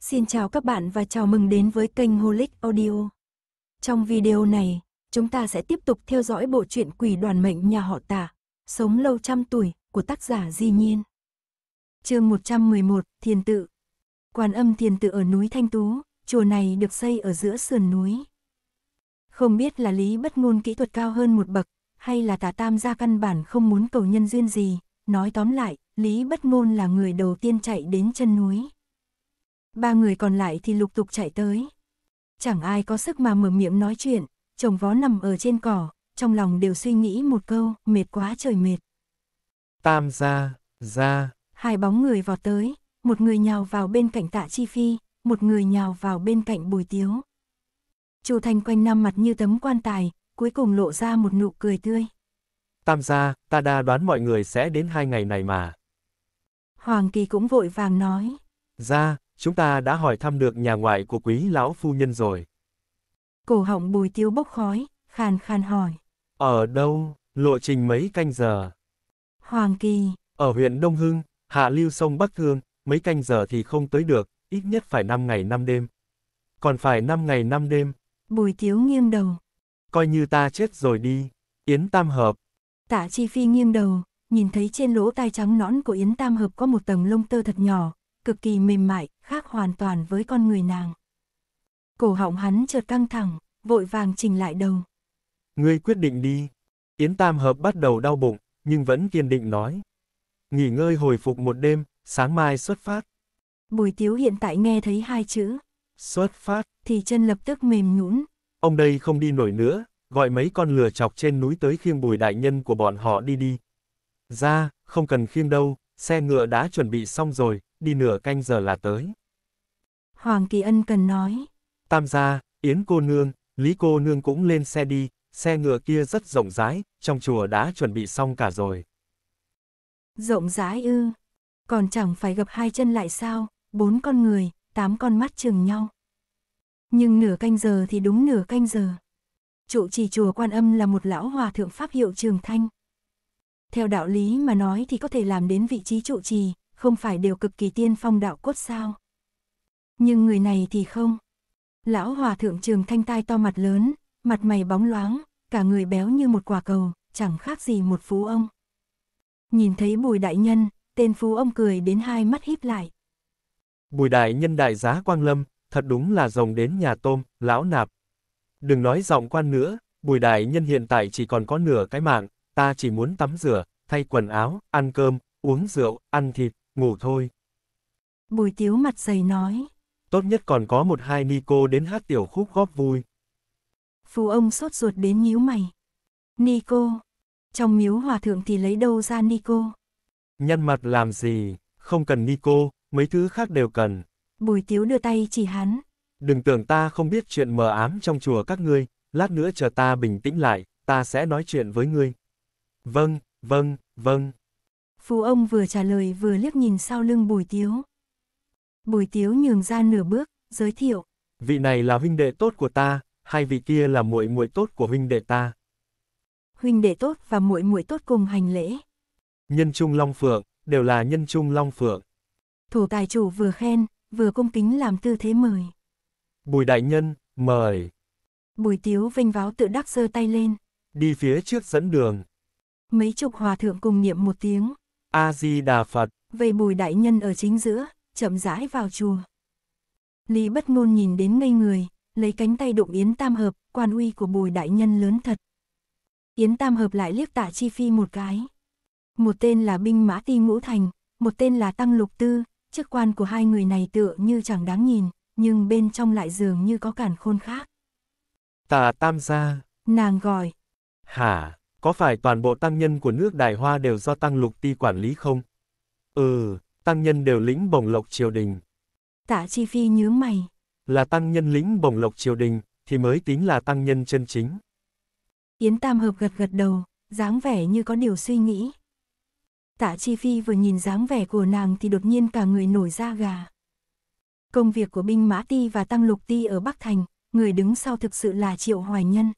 Xin chào các bạn và chào mừng đến với kênh Holic Audio. Trong video này, chúng ta sẽ tiếp tục theo dõi bộ truyện Quỷ đoàn mệnh nhà họ Tả, sống lâu trăm tuổi của tác giả Di Nhiên. Chương 111: Thiền tự. Quan Âm Thiền tự ở núi Thanh Tú, chùa này được xây ở giữa sườn núi. Không biết là Lý Bất Ngôn kỹ thuật cao hơn một bậc, hay là Tả Tam gia căn bản không muốn cầu nhân duyên gì, nói tóm lại, Lý Bất Ngôn là người đầu tiên chạy đến chân núi ba người còn lại thì lục tục chạy tới. Chẳng ai có sức mà mở miệng nói chuyện, chồng vó nằm ở trên cỏ, trong lòng đều suy nghĩ một câu, mệt quá trời mệt. Tam ra, ra. Hai bóng người vọt tới, một người nhào vào bên cạnh tạ chi phi, một người nhào vào bên cạnh bùi tiếu. Chu Thanh quanh năm mặt như tấm quan tài, cuối cùng lộ ra một nụ cười tươi. Tam gia, ta đã đoán mọi người sẽ đến hai ngày này mà. Hoàng Kỳ cũng vội vàng nói. Ra, chúng ta đã hỏi thăm được nhà ngoại của quý lão phu nhân rồi. Cổ họng bùi tiêu bốc khói, khàn khàn hỏi. Ở đâu, lộ trình mấy canh giờ? Hoàng Kỳ. Ở huyện Đông Hưng, hạ lưu sông Bắc Thương, mấy canh giờ thì không tới được, ít nhất phải 5 ngày 5 đêm. Còn phải 5 ngày 5 đêm. Bùi tiếu nghiêng đầu. Coi như ta chết rồi đi. Yến Tam Hợp. Tạ Chi Phi nghiêng đầu, nhìn thấy trên lỗ tai trắng nõn của Yến Tam Hợp có một tầng lông tơ thật nhỏ, cực kỳ mềm mại, khác hoàn toàn với con người nàng. Cổ họng hắn chợt căng thẳng, vội vàng chỉnh lại đầu. Ngươi quyết định đi. Yến Tam Hợp bắt đầu đau bụng, nhưng vẫn kiên định nói. Nghỉ ngơi hồi phục một đêm, sáng mai xuất phát. Bùi Tiếu hiện tại nghe thấy hai chữ. Xuất phát. Thì chân lập tức mềm nhũn. Ông đây không đi nổi nữa, gọi mấy con lừa chọc trên núi tới khiêng bùi đại nhân của bọn họ đi đi. Ra, không cần khiêng đâu, xe ngựa đã chuẩn bị xong rồi, đi nửa canh giờ là tới. Hoàng Kỳ Ân cần nói. Tam gia, Yến cô nương, Lý cô nương cũng lên xe đi, xe ngựa kia rất rộng rãi, trong chùa đã chuẩn bị xong cả rồi. Rộng rãi ư, còn chẳng phải gập hai chân lại sao, bốn con người, tám con mắt chừng nhau. Nhưng nửa canh giờ thì đúng nửa canh giờ. Trụ trì chùa quan âm là một lão hòa thượng pháp hiệu trường thanh. Theo đạo lý mà nói thì có thể làm đến vị trí trụ trì, không phải đều cực kỳ tiên phong đạo cốt sao. Nhưng người này thì không. Lão hòa thượng trường thanh tai to mặt lớn, mặt mày bóng loáng, cả người béo như một quả cầu, chẳng khác gì một phú ông. Nhìn thấy bùi đại nhân, tên phú ông cười đến hai mắt híp lại. Bùi đại nhân đại giá quang lâm, thật đúng là rồng đến nhà tôm, lão nạp. Đừng nói giọng quan nữa, bùi đại nhân hiện tại chỉ còn có nửa cái mạng, ta chỉ muốn tắm rửa, thay quần áo, ăn cơm, uống rượu, ăn thịt, ngủ thôi. Bùi tiếu mặt dày nói. Tốt nhất còn có một hai Nico đến hát tiểu khúc góp vui. Phú ông sốt ruột đến nhíu mày. Nico, trong miếu hòa thượng thì lấy đâu ra Nico? Nhân mặt làm gì, không cần Nico, mấy thứ khác đều cần. Bùi tiếu đưa tay chỉ hắn. Đừng tưởng ta không biết chuyện mờ ám trong chùa các ngươi, lát nữa chờ ta bình tĩnh lại, ta sẽ nói chuyện với ngươi. Vâng, vâng, vâng. Phú ông vừa trả lời vừa liếc nhìn sau lưng Bùi Tiếu. Bùi Tiếu nhường ra nửa bước, giới thiệu. Vị này là huynh đệ tốt của ta, hai vị kia là muội muội tốt của huynh đệ ta. Huynh đệ tốt và muội muội tốt cùng hành lễ. Nhân trung long phượng, đều là nhân trung long phượng. Thủ tài chủ vừa khen, vừa cung kính làm tư thế mời. Bùi đại nhân, mời. Bùi tiếu vinh váo tự đắc giơ tay lên. Đi phía trước dẫn đường. Mấy chục hòa thượng cùng niệm một tiếng. A-di-đà Phật. Về bùi đại nhân ở chính giữa, chậm rãi vào chùa. Lý bất ngôn nhìn đến ngây người, lấy cánh tay đụng Yến Tam Hợp, quan uy của bùi đại nhân lớn thật. Yến Tam Hợp lại liếc tạ Chi Phi một cái. Một tên là binh mã ti ngũ thành, một tên là tăng lục tư, chức quan của hai người này tựa như chẳng đáng nhìn, nhưng bên trong lại dường như có cản khôn khác. Tà Tam gia. Nàng gọi. Hả? Có phải toàn bộ tăng nhân của nước Đài Hoa đều do tăng lục ti quản lý không? Ừ, tăng nhân đều lĩnh bổng lộc triều đình. Tạ Chi Phi nhớ mày. Là tăng nhân lĩnh bổng lộc triều đình, thì mới tính là tăng nhân chân chính. Yến Tam Hợp gật gật đầu, dáng vẻ như có điều suy nghĩ. Tạ Chi Phi vừa nhìn dáng vẻ của nàng thì đột nhiên cả người nổi da gà. Công việc của binh mã ti và tăng lục ti ở Bắc Thành, người đứng sau thực sự là Triệu Hoài Nhân.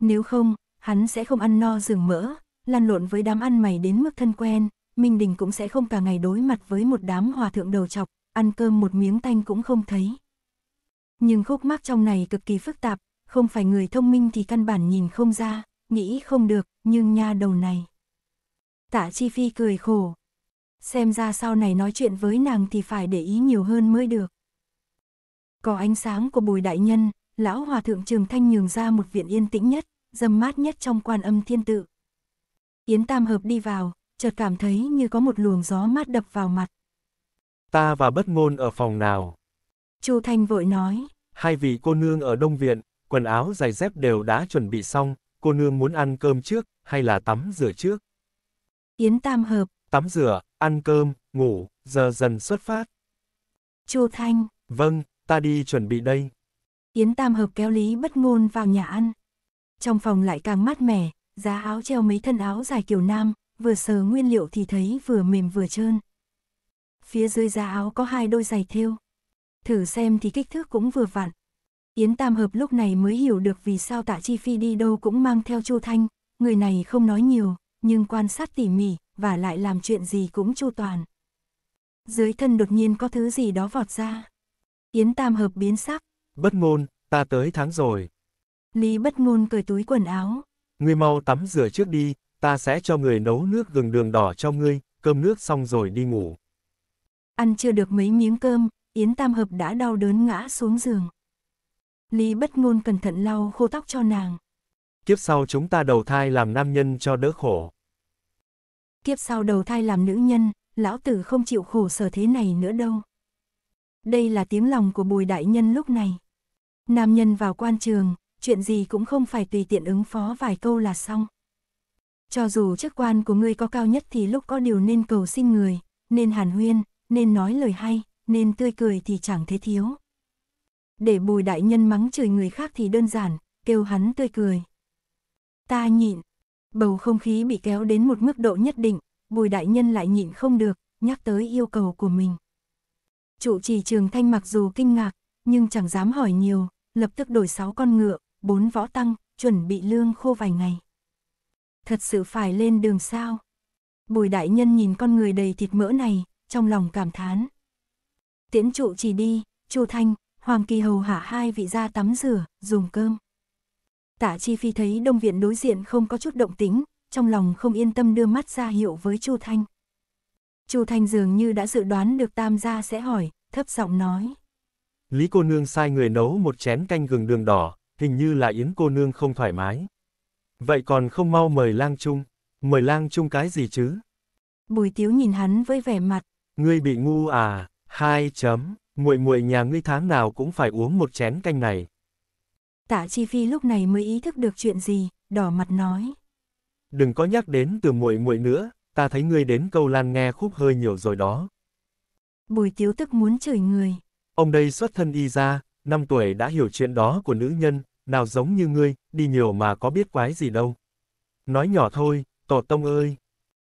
Nếu không, hắn sẽ không ăn no rừng mỡ, lăn lộn với đám ăn mày đến mức thân quen, Minh Đình cũng sẽ không cả ngày đối mặt với một đám hòa thượng đầu chọc, ăn cơm một miếng tanh cũng không thấy. Nhưng khúc mắc trong này cực kỳ phức tạp, không phải người thông minh thì căn bản nhìn không ra, nghĩ không được, nhưng nha đầu này. Tạ Chi Phi cười khổ. Xem ra sau này nói chuyện với nàng thì phải để ý nhiều hơn mới được. Có ánh sáng của bùi đại nhân, lão hòa thượng trường thanh nhường ra một viện yên tĩnh nhất, dâm mát nhất trong quan âm thiên tự. Yến Tam Hợp đi vào, chợt cảm thấy như có một luồng gió mát đập vào mặt. Ta và bất ngôn ở phòng nào? Chu Thanh vội nói. Hai vị cô nương ở Đông Viện, quần áo giày dép đều đã chuẩn bị xong, cô nương muốn ăn cơm trước, hay là tắm rửa trước? Yến Tam Hợp. Tắm rửa, ăn cơm, ngủ, giờ dần xuất phát. Chu Thanh. Vâng, ta đi chuẩn bị đây. Yến Tam Hợp kéo Lý bất ngôn vào nhà ăn trong phòng lại càng mát mẻ, giá áo treo mấy thân áo dài kiểu nam, vừa sờ nguyên liệu thì thấy vừa mềm vừa trơn. Phía dưới giá áo có hai đôi giày thêu. Thử xem thì kích thước cũng vừa vặn. Yến Tam Hợp lúc này mới hiểu được vì sao Tạ Chi Phi đi đâu cũng mang theo Chu Thanh, người này không nói nhiều, nhưng quan sát tỉ mỉ, và lại làm chuyện gì cũng chu toàn. Dưới thân đột nhiên có thứ gì đó vọt ra. Yến Tam Hợp biến sắc. Bất ngôn, ta tới tháng rồi. Lý bất ngôn cởi túi quần áo. Ngươi mau tắm rửa trước đi, ta sẽ cho người nấu nước gừng đường đỏ cho ngươi, cơm nước xong rồi đi ngủ. Ăn chưa được mấy miếng cơm, Yến Tam Hợp đã đau đớn ngã xuống giường. Lý bất ngôn cẩn thận lau khô tóc cho nàng. Kiếp sau chúng ta đầu thai làm nam nhân cho đỡ khổ. Kiếp sau đầu thai làm nữ nhân, lão tử không chịu khổ sở thế này nữa đâu. Đây là tiếng lòng của bùi đại nhân lúc này. Nam nhân vào quan trường, chuyện gì cũng không phải tùy tiện ứng phó vài câu là xong. Cho dù chức quan của ngươi có cao nhất thì lúc có điều nên cầu xin người, nên hàn huyên, nên nói lời hay, nên tươi cười thì chẳng thế thiếu. Để bùi đại nhân mắng chửi người khác thì đơn giản, kêu hắn tươi cười. Ta nhịn, bầu không khí bị kéo đến một mức độ nhất định, bùi đại nhân lại nhịn không được, nhắc tới yêu cầu của mình. Trụ trì trường thanh mặc dù kinh ngạc, nhưng chẳng dám hỏi nhiều, lập tức đổi sáu con ngựa, bốn võ tăng, chuẩn bị lương khô vài ngày. Thật sự phải lên đường sao? Bùi đại nhân nhìn con người đầy thịt mỡ này, trong lòng cảm thán. Tiễn trụ chỉ đi, Chu Thanh, Hoàng Kỳ hầu hạ hai vị ra tắm rửa, dùng cơm. Tạ Chi Phi thấy đông viện đối diện không có chút động tính, trong lòng không yên tâm đưa mắt ra hiệu với Chu Thanh. Chu Thanh dường như đã dự đoán được Tam gia sẽ hỏi, thấp giọng nói. Lý cô nương sai người nấu một chén canh gừng đường đỏ, hình như là Yến cô nương không thoải mái. Vậy còn không mau mời lang chung, mời lang chung cái gì chứ? Bùi tiếu nhìn hắn với vẻ mặt. Ngươi bị ngu à, hai chấm, muội muội nhà ngươi tháng nào cũng phải uống một chén canh này. Tạ Chi Phi lúc này mới ý thức được chuyện gì, đỏ mặt nói. Đừng có nhắc đến từ muội muội nữa, ta thấy ngươi đến câu lan nghe khúc hơi nhiều rồi đó. Bùi tiếu tức muốn chửi người. Ông đây xuất thân y ra, năm tuổi đã hiểu chuyện đó của nữ nhân, nào giống như ngươi, đi nhiều mà có biết quái gì đâu. Nói nhỏ thôi, tổ tông ơi.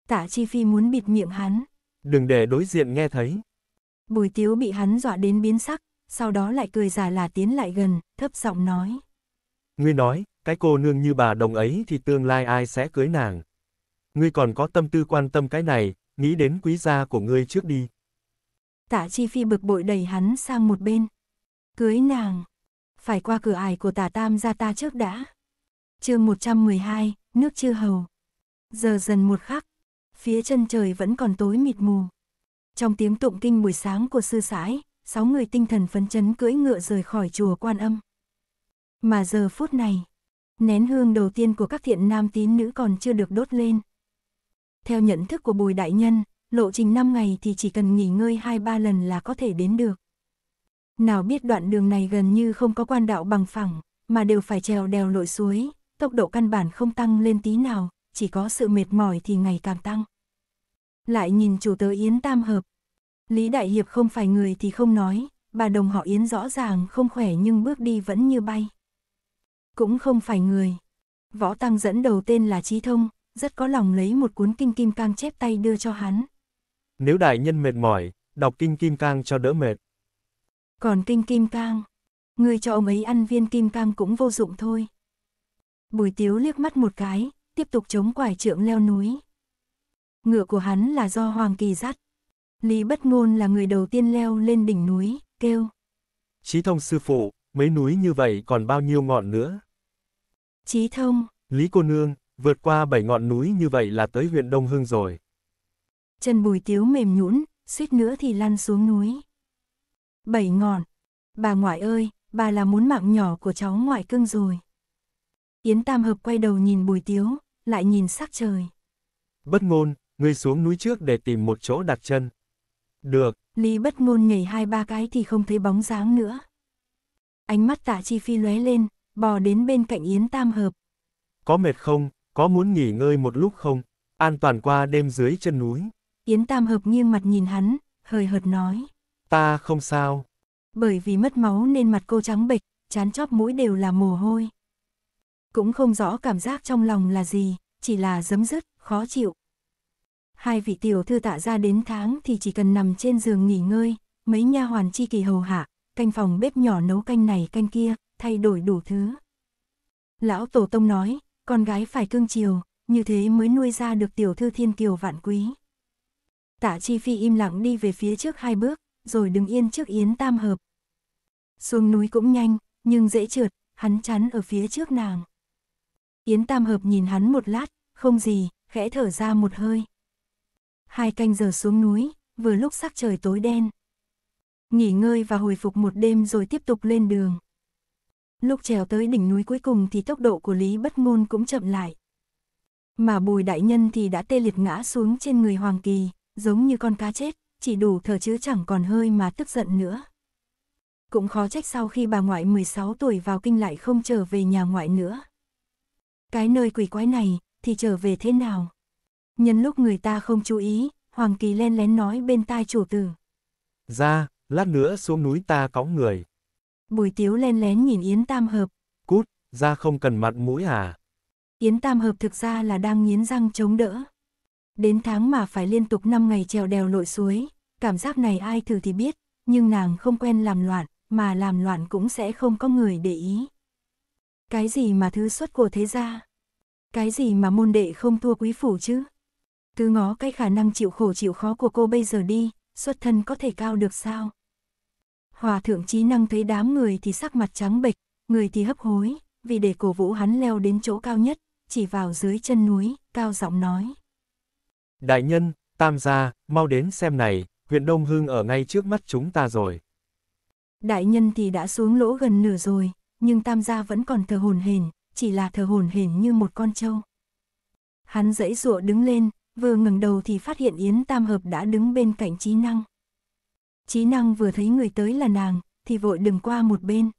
Tạ Chi Phi muốn bịt miệng hắn. Đừng để đối diện nghe thấy. Bùi tiếu bị hắn dọa đến biến sắc, sau đó lại cười già là tiến lại gần, thấp giọng nói. Ngươi nói, cái cô nương như bà đồng ấy thì tương lai ai sẽ cưới nàng. Ngươi còn có tâm tư quan tâm cái này, nghĩ đến quý gia của ngươi trước đi. Tạ Chi Phi bực bội đẩy hắn sang một bên. Cưới nàng, phải qua cửa ải của tả tam gia ta trước đã. chương 112, nước chưa hầu. Giờ dần một khắc, phía chân trời vẫn còn tối mịt mù. Trong tiếng tụng kinh buổi sáng của sư sãi, sáu người tinh thần phấn chấn cưỡi ngựa rời khỏi chùa quan âm. Mà giờ phút này, nén hương đầu tiên của các thiện nam tín nữ còn chưa được đốt lên. Theo nhận thức của bùi đại nhân, lộ trình 5 ngày thì chỉ cần nghỉ ngơi 2-3 lần là có thể đến được nào biết đoạn đường này gần như không có quan đạo bằng phẳng, mà đều phải trèo đèo lội suối, tốc độ căn bản không tăng lên tí nào, chỉ có sự mệt mỏi thì ngày càng tăng. Lại nhìn chủ tớ Yến tam hợp. Lý Đại Hiệp không phải người thì không nói, bà đồng họ Yến rõ ràng không khỏe nhưng bước đi vẫn như bay. Cũng không phải người. Võ Tăng dẫn đầu tên là Trí Thông, rất có lòng lấy một cuốn kinh kim cang chép tay đưa cho hắn. Nếu đại nhân mệt mỏi, đọc kinh kim cang cho đỡ mệt. Còn kinh kim cang, ngươi cho ông ấy ăn viên kim cang cũng vô dụng thôi. Bùi tiếu liếc mắt một cái, tiếp tục chống quải trượng leo núi. Ngựa của hắn là do Hoàng Kỳ dắt. Lý Bất Ngôn là người đầu tiên leo lên đỉnh núi, kêu. Chí thông sư phụ, mấy núi như vậy còn bao nhiêu ngọn nữa? Chí thông. Lý cô nương, vượt qua bảy ngọn núi như vậy là tới huyện Đông Hưng rồi. Chân bùi tiếu mềm nhũn, suýt nữa thì lăn xuống núi bảy ngọn. Bà ngoại ơi, bà là muốn mạng nhỏ của cháu ngoại cưng rồi. Yến Tam Hợp quay đầu nhìn Bùi Tiếu, lại nhìn sắc trời. Bất ngôn, ngươi xuống núi trước để tìm một chỗ đặt chân. Được. Lý bất ngôn nhảy hai ba cái thì không thấy bóng dáng nữa. Ánh mắt tạ chi phi lóe lên, bò đến bên cạnh Yến Tam Hợp. Có mệt không, có muốn nghỉ ngơi một lúc không, an toàn qua đêm dưới chân núi. Yến Tam Hợp nghiêng mặt nhìn hắn, hời hợt nói. Ta không sao. Bởi vì mất máu nên mặt cô trắng bệch, chán chóp mũi đều là mồ hôi. Cũng không rõ cảm giác trong lòng là gì, chỉ là dấm dứt, khó chịu. Hai vị tiểu thư tạ ra đến tháng thì chỉ cần nằm trên giường nghỉ ngơi, mấy nha hoàn chi kỳ hầu hạ, canh phòng bếp nhỏ nấu canh này canh kia, thay đổi đủ thứ. Lão Tổ Tông nói, con gái phải cưng chiều, như thế mới nuôi ra được tiểu thư thiên kiều vạn quý. Tạ Chi Phi im lặng đi về phía trước hai bước, rồi đứng yên trước Yến Tam Hợp. Xuống núi cũng nhanh, nhưng dễ trượt, hắn chắn ở phía trước nàng. Yến Tam Hợp nhìn hắn một lát, không gì, khẽ thở ra một hơi. Hai canh giờ xuống núi, vừa lúc sắc trời tối đen. Nghỉ ngơi và hồi phục một đêm rồi tiếp tục lên đường. Lúc trèo tới đỉnh núi cuối cùng thì tốc độ của Lý Bất Ngôn cũng chậm lại. Mà bùi đại nhân thì đã tê liệt ngã xuống trên người Hoàng Kỳ, giống như con cá chết chỉ đủ thở chứ chẳng còn hơi mà tức giận nữa. Cũng khó trách sau khi bà ngoại 16 tuổi vào kinh lại không trở về nhà ngoại nữa. Cái nơi quỷ quái này thì trở về thế nào? Nhân lúc người ta không chú ý, Hoàng Kỳ len lén nói bên tai chủ tử. Ra, lát nữa xuống núi ta cõng người. Bùi tiếu len lén nhìn Yến Tam Hợp. Cút, ra không cần mặt mũi à? Yến Tam Hợp thực ra là đang nghiến răng chống đỡ. Đến tháng mà phải liên tục 5 ngày trèo đèo lội suối, cảm giác này ai thử thì biết, nhưng nàng không quen làm loạn, mà làm loạn cũng sẽ không có người để ý. Cái gì mà thứ xuất của thế gia? Cái gì mà môn đệ không thua quý phủ chứ? Cứ ngó cái khả năng chịu khổ chịu khó của cô bây giờ đi, xuất thân có thể cao được sao? Hòa thượng trí năng thấy đám người thì sắc mặt trắng bệch, người thì hấp hối, vì để cổ vũ hắn leo đến chỗ cao nhất, chỉ vào dưới chân núi, cao giọng nói. Đại nhân, tam gia, mau đến xem này, huyện Đông Hưng ở ngay trước mắt chúng ta rồi. Đại nhân thì đã xuống lỗ gần nửa rồi, nhưng tam gia vẫn còn thờ hồn hền, chỉ là thờ hồn hền như một con trâu. Hắn dãy dụa đứng lên, vừa ngẩng đầu thì phát hiện Yến Tam Hợp đã đứng bên cạnh trí năng. Trí năng vừa thấy người tới là nàng, thì vội đừng qua một bên.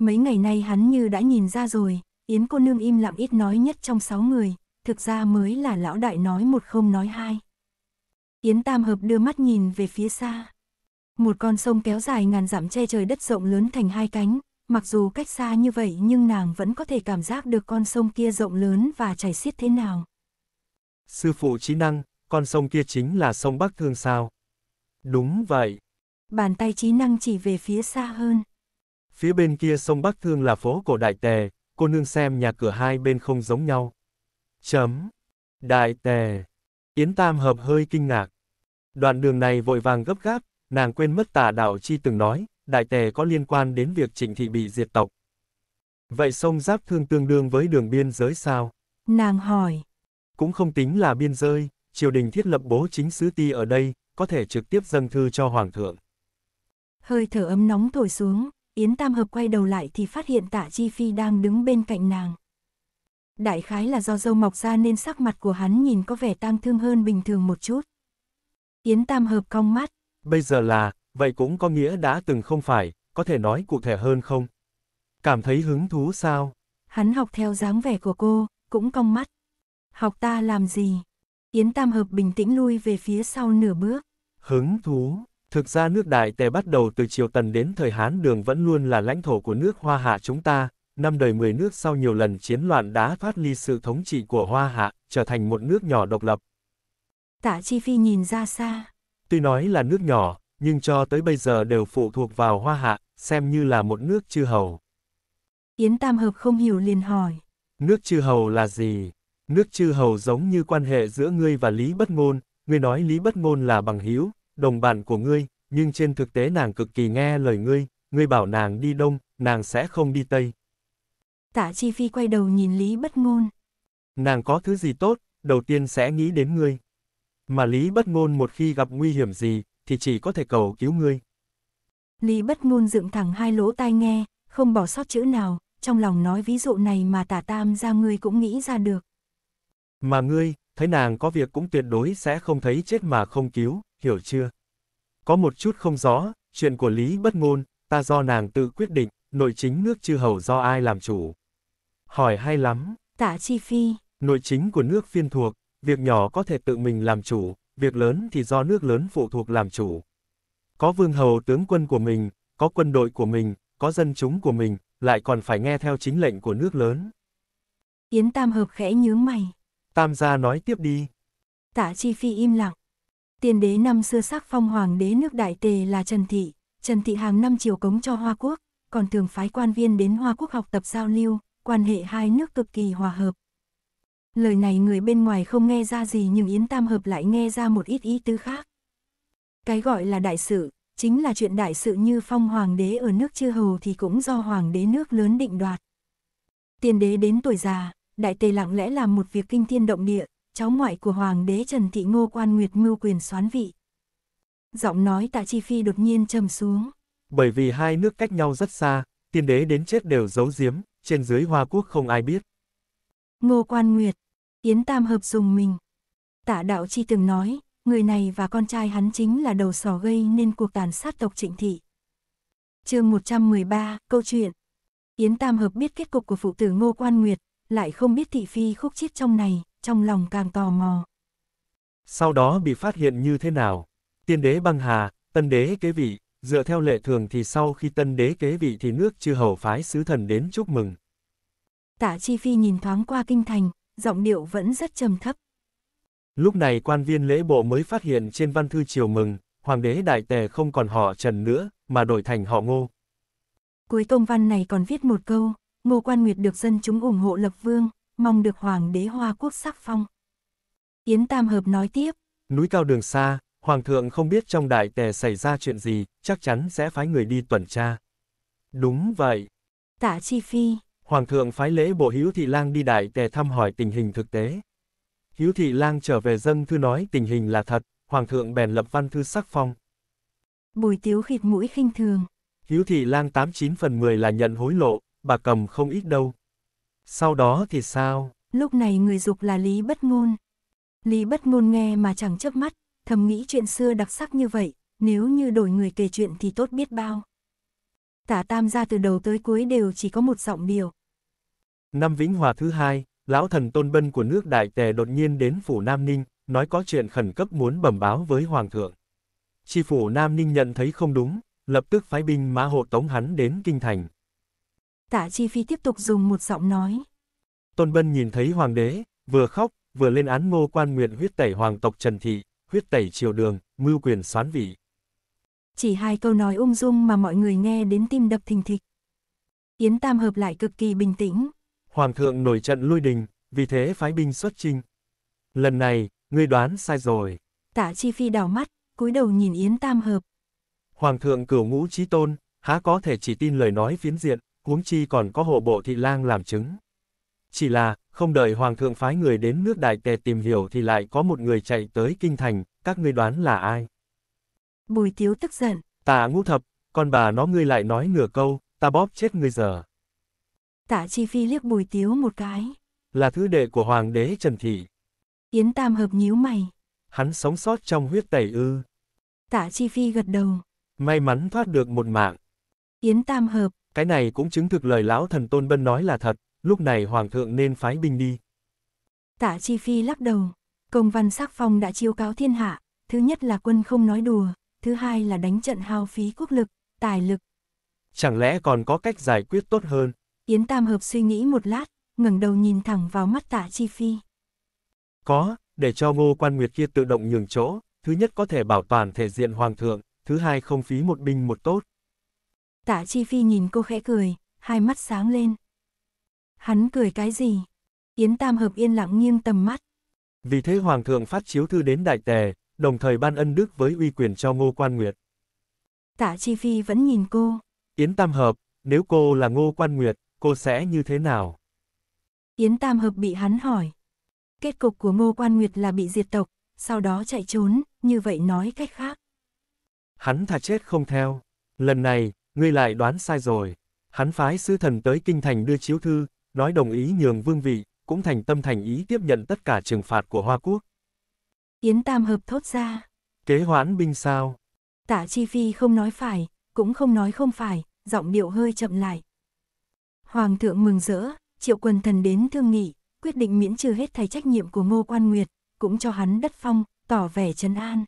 Mấy ngày nay hắn như đã nhìn ra rồi, Yến cô nương im lặng ít nói nhất trong sáu người, thực ra mới là lão đại nói một không nói hai. Yến Tam Hợp đưa mắt nhìn về phía xa. Một con sông kéo dài ngàn dặm che trời đất rộng lớn thành hai cánh, mặc dù cách xa như vậy nhưng nàng vẫn có thể cảm giác được con sông kia rộng lớn và chảy xiết thế nào. Sư phụ trí năng, con sông kia chính là sông Bắc Thương sao? Đúng vậy. Bàn tay trí năng chỉ về phía xa hơn. Phía bên kia sông Bắc Thương là phố cổ Đại Tề, cô nương xem nhà cửa hai bên không giống nhau. Chấm. Đại tề. Yến Tam Hợp hơi kinh ngạc. Đoạn đường này vội vàng gấp gáp, nàng quên mất tả đạo chi từng nói, đại tề có liên quan đến việc trịnh thị bị diệt tộc. Vậy sông Giáp Thương tương đương với đường biên giới sao? Nàng hỏi. Cũng không tính là biên giới, triều đình thiết lập bố chính sứ ti ở đây, có thể trực tiếp dâng thư cho Hoàng thượng. Hơi thở ấm nóng thổi xuống, Yến Tam Hợp quay đầu lại thì phát hiện tạ Chi Phi đang đứng bên cạnh nàng. Đại khái là do dâu mọc ra nên sắc mặt của hắn nhìn có vẻ tang thương hơn bình thường một chút. Yến Tam hợp cong mắt. Bây giờ là, vậy cũng có nghĩa đã từng không phải, có thể nói cụ thể hơn không? Cảm thấy hứng thú sao? Hắn học theo dáng vẻ của cô, cũng cong mắt. Học ta làm gì? Yến Tam Hợp bình tĩnh lui về phía sau nửa bước. Hứng thú. Thực ra nước Đại Tề bắt đầu từ triều Tần đến thời Hán đường vẫn luôn là lãnh thổ của nước Hoa Hạ chúng ta, năm đời mười nước sau nhiều lần chiến loạn đã thoát ly sự thống trị của Hoa Hạ, trở thành một nước nhỏ độc lập. Tạ Chi Phi nhìn ra xa. Tuy nói là nước nhỏ, nhưng cho tới bây giờ đều phụ thuộc vào Hoa Hạ, xem như là một nước chư hầu. Yến Tam Hợp không hiểu liền hỏi. Nước chư hầu là gì? Nước chư hầu giống như quan hệ giữa ngươi và Lý Bất Ngôn, ngươi nói Lý Bất Ngôn là bằng hữu, đồng bạn của ngươi, nhưng trên thực tế nàng cực kỳ nghe lời ngươi, ngươi bảo nàng đi đông, nàng sẽ không đi tây, Tạ Chi Phi quay đầu nhìn Lý Bất Ngôn. Nàng có thứ gì tốt, đầu tiên sẽ nghĩ đến ngươi. Mà Lý Bất Ngôn một khi gặp nguy hiểm gì, thì chỉ có thể cầu cứu ngươi. Lý Bất Ngôn dựng thẳng hai lỗ tai nghe, không bỏ sót chữ nào, trong lòng nói ví dụ này mà tả tam ra ngươi cũng nghĩ ra được. Mà ngươi, thấy nàng có việc cũng tuyệt đối sẽ không thấy chết mà không cứu, hiểu chưa? Có một chút không rõ, chuyện của Lý Bất Ngôn, ta do nàng tự quyết định, nội chính nước chư hầu do ai làm chủ. Hỏi hay lắm. Tạ chi phi. Nội chính của nước phiên thuộc, việc nhỏ có thể tự mình làm chủ, việc lớn thì do nước lớn phụ thuộc làm chủ. Có vương hầu tướng quân của mình, có quân đội của mình, có dân chúng của mình, lại còn phải nghe theo chính lệnh của nước lớn. Yến Tam Hợp khẽ nhướng mày. Tam gia nói tiếp đi. Tạ Chi Phi im lặng. Tiền đế năm xưa sắc phong hoàng đế nước Đại Tề là Trần Thị, Trần Thị hàng năm chiều cống cho Hoa Quốc, còn thường phái quan viên đến Hoa Quốc học tập giao lưu, quan hệ hai nước cực kỳ hòa hợp. Lời này người bên ngoài không nghe ra gì nhưng Yến Tam Hợp lại nghe ra một ít ý tứ khác. Cái gọi là đại sự, chính là chuyện đại sự như phong hoàng đế ở nước chư hầu thì cũng do hoàng đế nước lớn định đoạt. Tiên đế đến tuổi già, đại tề lặng lẽ làm một việc kinh thiên động địa, cháu ngoại của hoàng đế Trần Thị Ngô quan nguyệt mưu quyền xoán vị. Giọng nói tạ chi phi đột nhiên trầm xuống. Bởi vì hai nước cách nhau rất xa, tiên đế đến chết đều giấu giếm, trên dưới Hoa Quốc không ai biết. Ngô Quan Nguyệt, Yến Tam Hợp dùng mình. Tạ đạo chi từng nói, người này và con trai hắn chính là đầu sỏ gây nên cuộc tàn sát tộc trịnh thị. chương 113, câu chuyện. Yến Tam Hợp biết kết cục của phụ tử Ngô Quan Nguyệt, lại không biết thị phi khúc chiết trong này, trong lòng càng tò mò. Sau đó bị phát hiện như thế nào? Tiên đế băng hà, tân đế kế vị, Dựa theo lệ thường thì sau khi tân đế kế vị thì nước chư hầu phái sứ thần đến chúc mừng. Tạ Chi Phi nhìn thoáng qua kinh thành, giọng điệu vẫn rất trầm thấp. Lúc này quan viên lễ bộ mới phát hiện trên văn thư chiều mừng, hoàng đế đại tề không còn họ trần nữa, mà đổi thành họ ngô. Cuối tông văn này còn viết một câu, ngô quan nguyệt được dân chúng ủng hộ lập vương, mong được hoàng đế hoa quốc sắc phong. Yến Tam Hợp nói tiếp. Núi cao đường xa, Hoàng thượng không biết trong đại tề xảy ra chuyện gì, chắc chắn sẽ phái người đi tuần tra. Đúng vậy. Tạ Chi Phi. Hoàng thượng phái lễ bộ Hiếu Thị Lang đi đại tề thăm hỏi tình hình thực tế. Hiếu Thị Lang trở về dân thư nói tình hình là thật, Hoàng thượng bèn lập văn thư sắc phong. Bùi tiếu khịt mũi khinh thường. Hiếu Thị Lang 89 phần 10 là nhận hối lộ, bà cầm không ít đâu. Sau đó thì sao? Lúc này người dục là Lý Bất Ngôn. Lý Bất Ngôn nghe mà chẳng chớp mắt thầm nghĩ chuyện xưa đặc sắc như vậy, nếu như đổi người kể chuyện thì tốt biết bao. Tả tam gia từ đầu tới cuối đều chỉ có một giọng điều. Năm Vĩnh Hòa thứ hai, lão thần tôn bân của nước Đại Tề đột nhiên đến phủ Nam Ninh, nói có chuyện khẩn cấp muốn bẩm báo với Hoàng thượng. Chi phủ Nam Ninh nhận thấy không đúng, lập tức phái binh mã hộ tống hắn đến Kinh Thành. Tả Chi Phi tiếp tục dùng một giọng nói. Tôn Bân nhìn thấy Hoàng đế, vừa khóc, vừa lên án ngô quan nguyện huyết tẩy hoàng tộc Trần Thị, huyết tẩy triều đường, mưu quyền xoán vị. Chỉ hai câu nói ung dung mà mọi người nghe đến tim đập thình thịch. Yến Tam hợp lại cực kỳ bình tĩnh. Hoàng thượng nổi trận lui đình, vì thế phái binh xuất chinh. Lần này, ngươi đoán sai rồi. Tạ Chi Phi đảo mắt, cúi đầu nhìn Yến Tam hợp. Hoàng thượng cửu ngũ trí tôn, há có thể chỉ tin lời nói phiến diện, huống chi còn có hộ bộ thị lang làm chứng. Chỉ là, không đợi Hoàng thượng phái người đến nước Đại Tề tìm hiểu thì lại có một người chạy tới Kinh Thành, các ngươi đoán là ai? Bùi Tiếu tức giận. Tạ ngũ thập, con bà nó ngươi lại nói nửa câu, ta bóp chết ngươi giờ. Tạ Chi Phi liếc Bùi Tiếu một cái. Là thứ đệ của Hoàng đế Trần Thị. Yến Tam hợp nhíu mày. Hắn sống sót trong huyết tẩy ư. Tạ Chi Phi gật đầu. May mắn thoát được một mạng. Yến Tam hợp. Cái này cũng chứng thực lời lão thần Tôn Bân nói là thật, lúc này hoàng thượng nên phái binh đi. Tạ Chi Phi lắc đầu, công văn sắc phong đã chiêu cáo thiên hạ, thứ nhất là quân không nói đùa, thứ hai là đánh trận hao phí quốc lực, tài lực. Chẳng lẽ còn có cách giải quyết tốt hơn? Yến Tam Hợp suy nghĩ một lát, ngẩng đầu nhìn thẳng vào mắt Tạ Chi Phi. Có, để cho ngô quan nguyệt kia tự động nhường chỗ, thứ nhất có thể bảo toàn thể diện hoàng thượng, thứ hai không phí một binh một tốt. Tạ Chi Phi nhìn cô khẽ cười, hai mắt sáng lên. Hắn cười cái gì? Yến Tam Hợp yên lặng nghiêng tầm mắt. Vì thế Hoàng thượng phát chiếu thư đến Đại Tề, đồng thời ban ân đức với uy quyền cho Ngô Quan Nguyệt. Tạ Chi Phi vẫn nhìn cô. Yến Tam Hợp, nếu cô là Ngô Quan Nguyệt, cô sẽ như thế nào? Yến Tam Hợp bị hắn hỏi. Kết cục của Ngô Quan Nguyệt là bị diệt tộc, sau đó chạy trốn, như vậy nói cách khác. Hắn thà chết không theo. Lần này, ngươi lại đoán sai rồi. Hắn phái sứ thần tới kinh thành đưa chiếu thư, nói đồng ý nhường vương vị, cũng thành tâm thành ý tiếp nhận tất cả trừng phạt của Hoa Quốc. Yến Tam Hợp thốt ra. Kế hoãn binh sao? Tạ Chi Phi không nói phải, cũng không nói không phải, giọng điệu hơi chậm lại. Hoàng thượng mừng rỡ, triệu quần thần đến thương nghị, quyết định miễn trừ hết thầy trách nhiệm của Ngô Quan Nguyệt, cũng cho hắn đất phong, tỏ vẻ trấn an.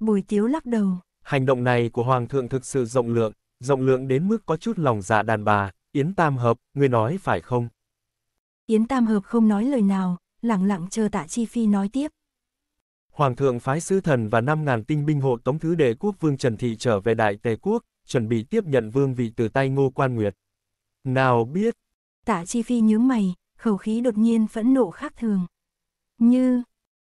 Bùi Tiếu lắc đầu. Hành động này của Hoàng thượng thực sự rộng lượng, rộng lượng đến mức có chút lòng dạ đàn bà, Yến Tam Hợp, ngươi nói phải không? Yến Tam Hợp không nói lời nào, lặng lặng chờ tạ Chi Phi nói tiếp. Hoàng thượng phái sứ thần và 5.000 tinh binh hộ tống thứ đệ quốc vương Trần Thị trở về Đại Tề Quốc, chuẩn bị tiếp nhận vương vị từ tay Ngô Quan Nguyệt. Nào biết! Tạ Chi Phi nhướng mày, khẩu khí đột nhiên phẫn nộ khác thường. Như...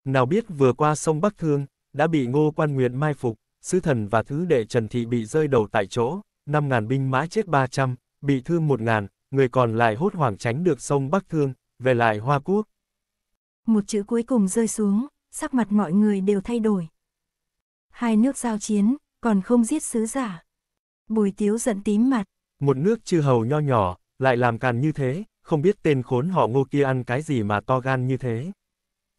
Nào biết vừa qua sông Bắc Thương, đã bị Ngô Quan Nguyệt mai phục, sứ thần và thứ đệ Trần Thị bị rơi đầu tại chỗ, 5.000 binh mã chết 300 bị thương một ngàn, người còn lại hốt hoảng tránh được sông Bắc Thương, về lại Hoa Quốc. Một chữ cuối cùng rơi xuống, sắc mặt mọi người đều thay đổi. Hai nước giao chiến, còn không giết sứ giả. Bùi tiếu giận tím mặt. Một nước chư hầu nho nhỏ, lại làm càn như thế, không biết tên khốn họ ngô kia ăn cái gì mà to gan như thế.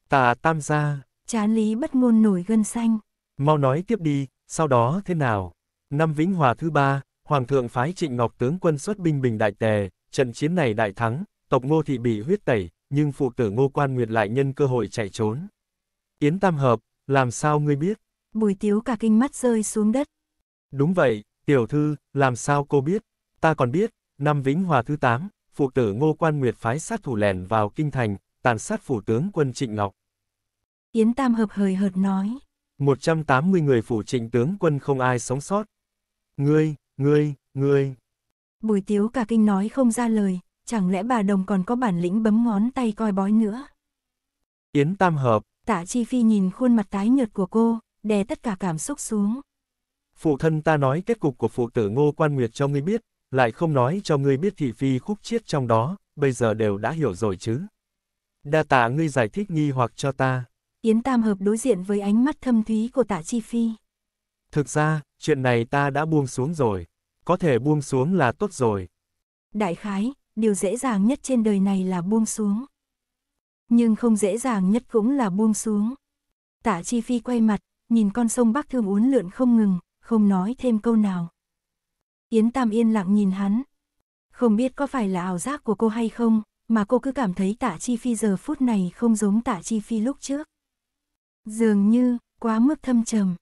Tà tam gia. Chán lý bất ngôn nổi gân xanh. Mau nói tiếp đi, sau đó thế nào? Năm Vĩnh Hòa thứ ba, Hoàng thượng phái Trịnh Ngọc tướng quân xuất binh bình đại tề, trận chiến này đại thắng, tộc Ngô thị bị huyết tẩy, nhưng phụ tử Ngô Quan Nguyệt lại nhân cơ hội chạy trốn. Yến Tam Hợp, làm sao ngươi biết? Bùi Tiếu cả kinh mắt rơi xuống đất. Đúng vậy, tiểu thư, làm sao cô biết? Ta còn biết, năm Vĩnh Hòa thứ 8, phụ tử Ngô Quan Nguyệt phái sát thủ lẻn vào kinh thành, tàn sát phủ tướng quân Trịnh Ngọc. Yến Tam Hợp hời hợt nói. 180 người phủ trịnh tướng quân không ai sống sót. Ngươi, Ngươi, ngươi. Bùi tiếu cả kinh nói không ra lời, chẳng lẽ bà đồng còn có bản lĩnh bấm ngón tay coi bói nữa. Yến tam hợp. Tạ Chi Phi nhìn khuôn mặt tái nhợt của cô, đè tất cả cảm xúc xuống. Phụ thân ta nói kết cục của phụ tử ngô quan nguyệt cho ngươi biết, lại không nói cho ngươi biết thị phi khúc chiết trong đó, bây giờ đều đã hiểu rồi chứ. Đa tạ ngươi giải thích nghi hoặc cho ta. Yến Tam Hợp đối diện với ánh mắt thâm thúy của tạ Chi Phi. Thực ra, chuyện này ta đã buông xuống rồi, có thể buông xuống là tốt rồi. Đại khái, điều dễ dàng nhất trên đời này là buông xuống. Nhưng không dễ dàng nhất cũng là buông xuống. Tạ Chi Phi quay mặt, nhìn con sông Bắc Thương uốn lượn không ngừng, không nói thêm câu nào. Yến Tam yên lặng nhìn hắn. Không biết có phải là ảo giác của cô hay không, mà cô cứ cảm thấy Tạ Chi Phi giờ phút này không giống Tạ Chi Phi lúc trước. Dường như, quá mức thâm trầm.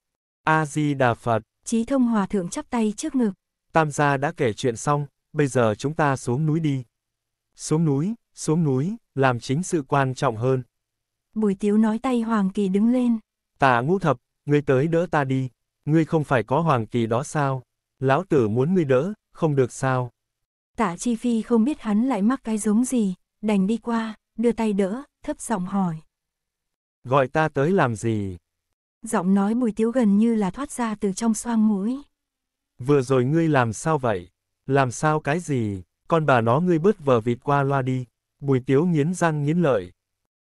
A-di-đà Phật Chí thông hòa thượng chắp tay trước ngực. Tam gia đã kể chuyện xong, bây giờ chúng ta xuống núi đi. Xuống núi, xuống núi, làm chính sự quan trọng hơn. Bùi tiếu nói tay Hoàng Kỳ đứng lên. Tả ngũ thập, ngươi tới đỡ ta đi. Ngươi không phải có Hoàng Kỳ đó sao? Lão tử muốn ngươi đỡ, không được sao? Tả Chi Phi không biết hắn lại mắc cái giống gì, đành đi qua, đưa tay đỡ, thấp giọng hỏi. Gọi ta tới làm gì? giọng nói bùi tiếu gần như là thoát ra từ trong xoang mũi. Vừa rồi ngươi làm sao vậy? Làm sao cái gì? Con bà nó ngươi bớt vờ vịt qua loa đi. Bùi tiếu nghiến răng nghiến lợi.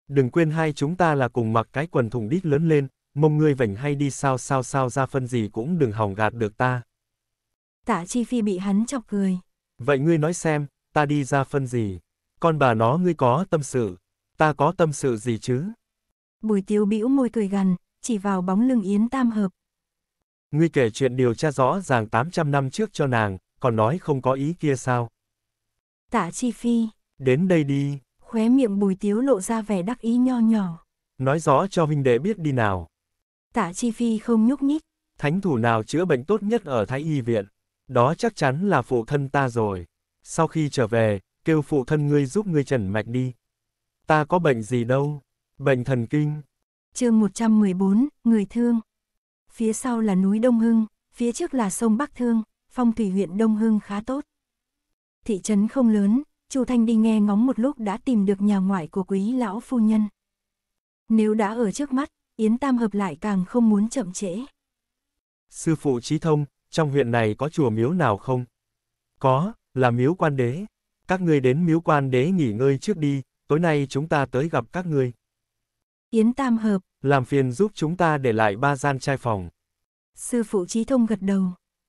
Đừng quên hai chúng ta là cùng mặc cái quần thùng đít lớn lên, mông ngươi vảnh hay đi sao sao sao ra phân gì cũng đừng hỏng gạt được ta. Tạ Chi Phi bị hắn chọc cười. Vậy ngươi nói xem, ta đi ra phân gì? Con bà nó ngươi có tâm sự, ta có tâm sự gì chứ? Bùi tiếu bĩu môi cười gằn, chỉ vào bóng lưng Yến Tam Hợp. Ngươi kể chuyện điều tra rõ ràng 800 năm trước cho nàng, còn nói không có ý kia sao? Tạ Chi Phi. Đến đây đi. Khóe miệng bùi tiếu lộ ra vẻ đắc ý nho nhỏ. Nói rõ cho huynh đệ biết đi nào. Tạ Chi Phi không nhúc nhích. Thánh thủ nào chữa bệnh tốt nhất ở Thái Y Viện? Đó chắc chắn là phụ thân ta rồi. Sau khi trở về, kêu phụ thân ngươi giúp ngươi trần mạch đi. Ta có bệnh gì đâu. Bệnh thần kinh, chương 114, Người Thương. Phía sau là núi Đông Hưng, phía trước là sông Bắc Thương, phong thủy huyện Đông Hưng khá tốt. Thị trấn không lớn, Chu Thanh đi nghe ngóng một lúc đã tìm được nhà ngoại của quý lão phu nhân. Nếu đã ở trước mắt, Yến Tam hợp lại càng không muốn chậm trễ. Sư phụ trí thông, trong huyện này có chùa miếu nào không? Có, là miếu quan đế. Các ngươi đến miếu quan đế nghỉ ngơi trước đi, tối nay chúng ta tới gặp các ngươi. Yến tam hợp. Làm phiền giúp chúng ta để lại ba gian trai phòng. Sư phụ trí thông gật đầu.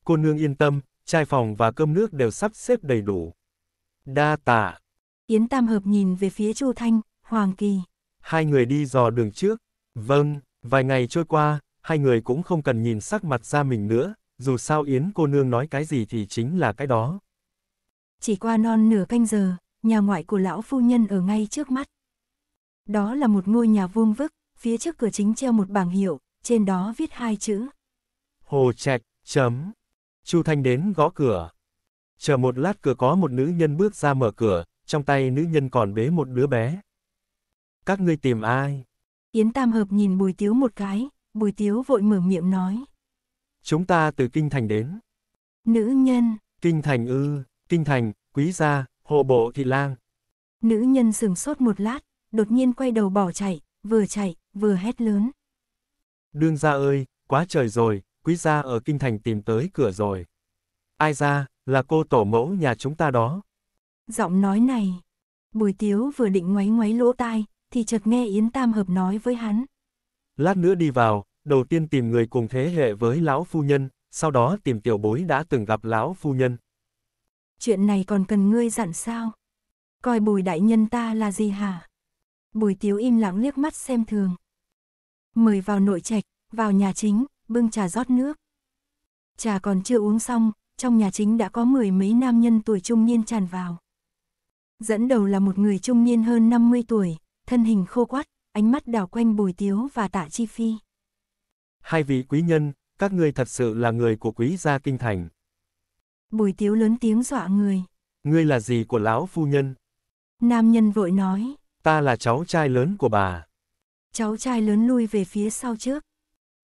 Cô nương yên tâm, trai phòng và cơm nước đều sắp xếp đầy đủ. Đa tạ. Yến tam hợp nhìn về phía Chu Thanh, Hoàng Kỳ. Hai người đi dò đường trước. Vâng, vài ngày trôi qua, hai người cũng không cần nhìn sắc mặt ra mình nữa, dù sao Yến cô nương nói cái gì thì chính là cái đó. Chỉ qua non nửa canh giờ, nhà ngoại của lão phu nhân ở ngay trước mắt. Đó là một ngôi nhà vuông vức, phía trước cửa chính treo một bảng hiệu, trên đó viết hai chữ. Hồ Trạch, chấm. Chu Thanh đến gõ cửa. Chờ một lát cửa có một nữ nhân bước ra mở cửa, trong tay nữ nhân còn bế một đứa bé. Các ngươi tìm ai? Yến Tam Hợp nhìn Bùi Tiếu một cái, Bùi Tiếu vội mở miệng nói. Chúng ta từ Kinh Thành đến. Nữ nhân. Kinh Thành ư, Kinh Thành, Quý Gia, Hộ Bộ Thị lang. Nữ nhân sừng sốt một lát, đột nhiên quay đầu bỏ chạy, vừa chạy, vừa hét lớn. Đương gia ơi, quá trời rồi, quý gia ở kinh thành tìm tới cửa rồi. Ai ra, là cô tổ mẫu nhà chúng ta đó. Giọng nói này, bùi tiếu vừa định ngoáy ngoáy lỗ tai, thì chợt nghe Yến Tam Hợp nói với hắn. Lát nữa đi vào, đầu tiên tìm người cùng thế hệ với lão phu nhân, sau đó tìm tiểu bối đã từng gặp lão phu nhân. Chuyện này còn cần ngươi dặn sao? Coi bùi đại nhân ta là gì hả? Bùi Tiếu im lặng liếc mắt xem thường. Mời vào nội trạch, vào nhà chính, bưng trà rót nước. Trà còn chưa uống xong, trong nhà chính đã có mười mấy nam nhân tuổi trung niên tràn vào. Dẫn đầu là một người trung niên hơn 50 tuổi, thân hình khô quắt, ánh mắt đảo quanh Bùi Tiếu và Tạ Chi Phi. Hai vị quý nhân, các ngươi thật sự là người của quý gia kinh thành. Bùi Tiếu lớn tiếng dọa người. Ngươi là gì của lão phu nhân? Nam nhân vội nói. Ta là cháu trai lớn của bà. Cháu trai lớn lui về phía sau trước.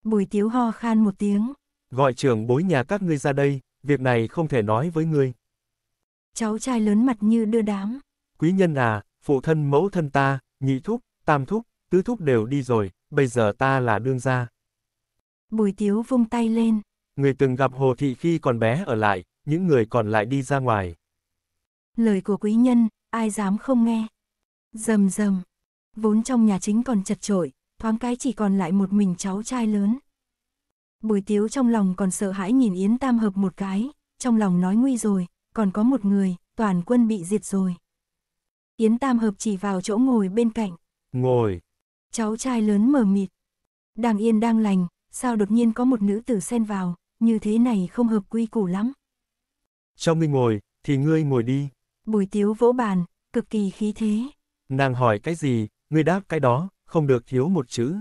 Bùi tiếu ho khan một tiếng. Gọi trưởng bối nhà các ngươi ra đây, việc này không thể nói với ngươi. Cháu trai lớn mặt như đưa đám. Quý nhân à, phụ thân mẫu thân ta, nhị thúc, tam thúc, tứ thúc đều đi rồi, bây giờ ta là đương gia. Bùi tiếu vung tay lên. Người từng gặp Hồ Thị khi còn bé ở lại, những người còn lại đi ra ngoài. Lời của quý nhân, ai dám không nghe. Dầm dầm, vốn trong nhà chính còn chật trội, thoáng cái chỉ còn lại một mình cháu trai lớn. Bùi tiếu trong lòng còn sợ hãi nhìn Yến Tam Hợp một cái, trong lòng nói nguy rồi, còn có một người, toàn quân bị diệt rồi. Yến Tam Hợp chỉ vào chỗ ngồi bên cạnh. Ngồi. Cháu trai lớn mờ mịt. Đang yên đang lành, sao đột nhiên có một nữ tử xen vào, như thế này không hợp quy củ lắm. Cho ngươi ngồi, thì ngươi ngồi đi. Bùi tiếu vỗ bàn, cực kỳ khí thế. Nàng hỏi cái gì, ngươi đáp cái đó, không được thiếu một chữ.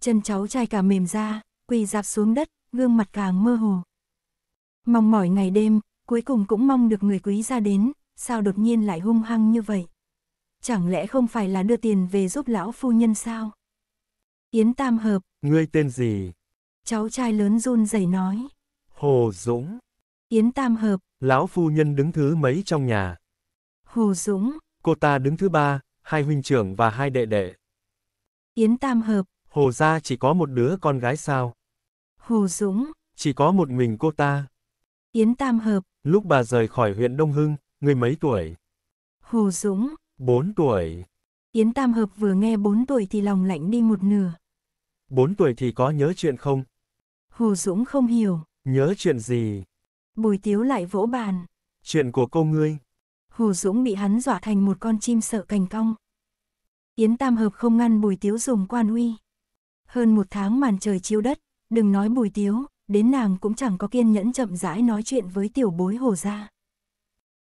Chân cháu trai cả mềm ra, quỳ dạp xuống đất, gương mặt càng mơ hồ. Mong mỏi ngày đêm, cuối cùng cũng mong được người quý ra đến, sao đột nhiên lại hung hăng như vậy? Chẳng lẽ không phải là đưa tiền về giúp lão phu nhân sao? Yến Tam Hợp. Ngươi tên gì? Cháu trai lớn run rẩy nói. Hồ Dũng. Yến Tam Hợp. Lão phu nhân đứng thứ mấy trong nhà? Hồ Dũng. Cô ta đứng thứ ba, hai huynh trưởng và hai đệ đệ. Yến Tam Hợp. Hồ gia chỉ có một đứa con gái sao? Hồ Dũng. Chỉ có một mình cô ta. Yến Tam Hợp. Lúc bà rời khỏi huyện Đông Hưng, người mấy tuổi? Hồ Dũng. bốn tuổi. Yến Tam Hợp vừa nghe bốn tuổi thì lòng lạnh đi một nửa. bốn tuổi thì có nhớ chuyện không? Hồ Dũng không hiểu. Nhớ chuyện gì? Bùi Tiếu lại vỗ bàn. Chuyện của cô ngươi. Hồ Dũng bị hắn dọa thành một con chim sợ cành cong. Yến Tam Hợp không ngăn Bùi Tiếu dùng quan uy. Hơn một tháng màn trời chiếu đất, đừng nói Bùi Tiếu, đến nàng cũng chẳng có kiên nhẫn chậm rãi nói chuyện với tiểu bối Hồ gia.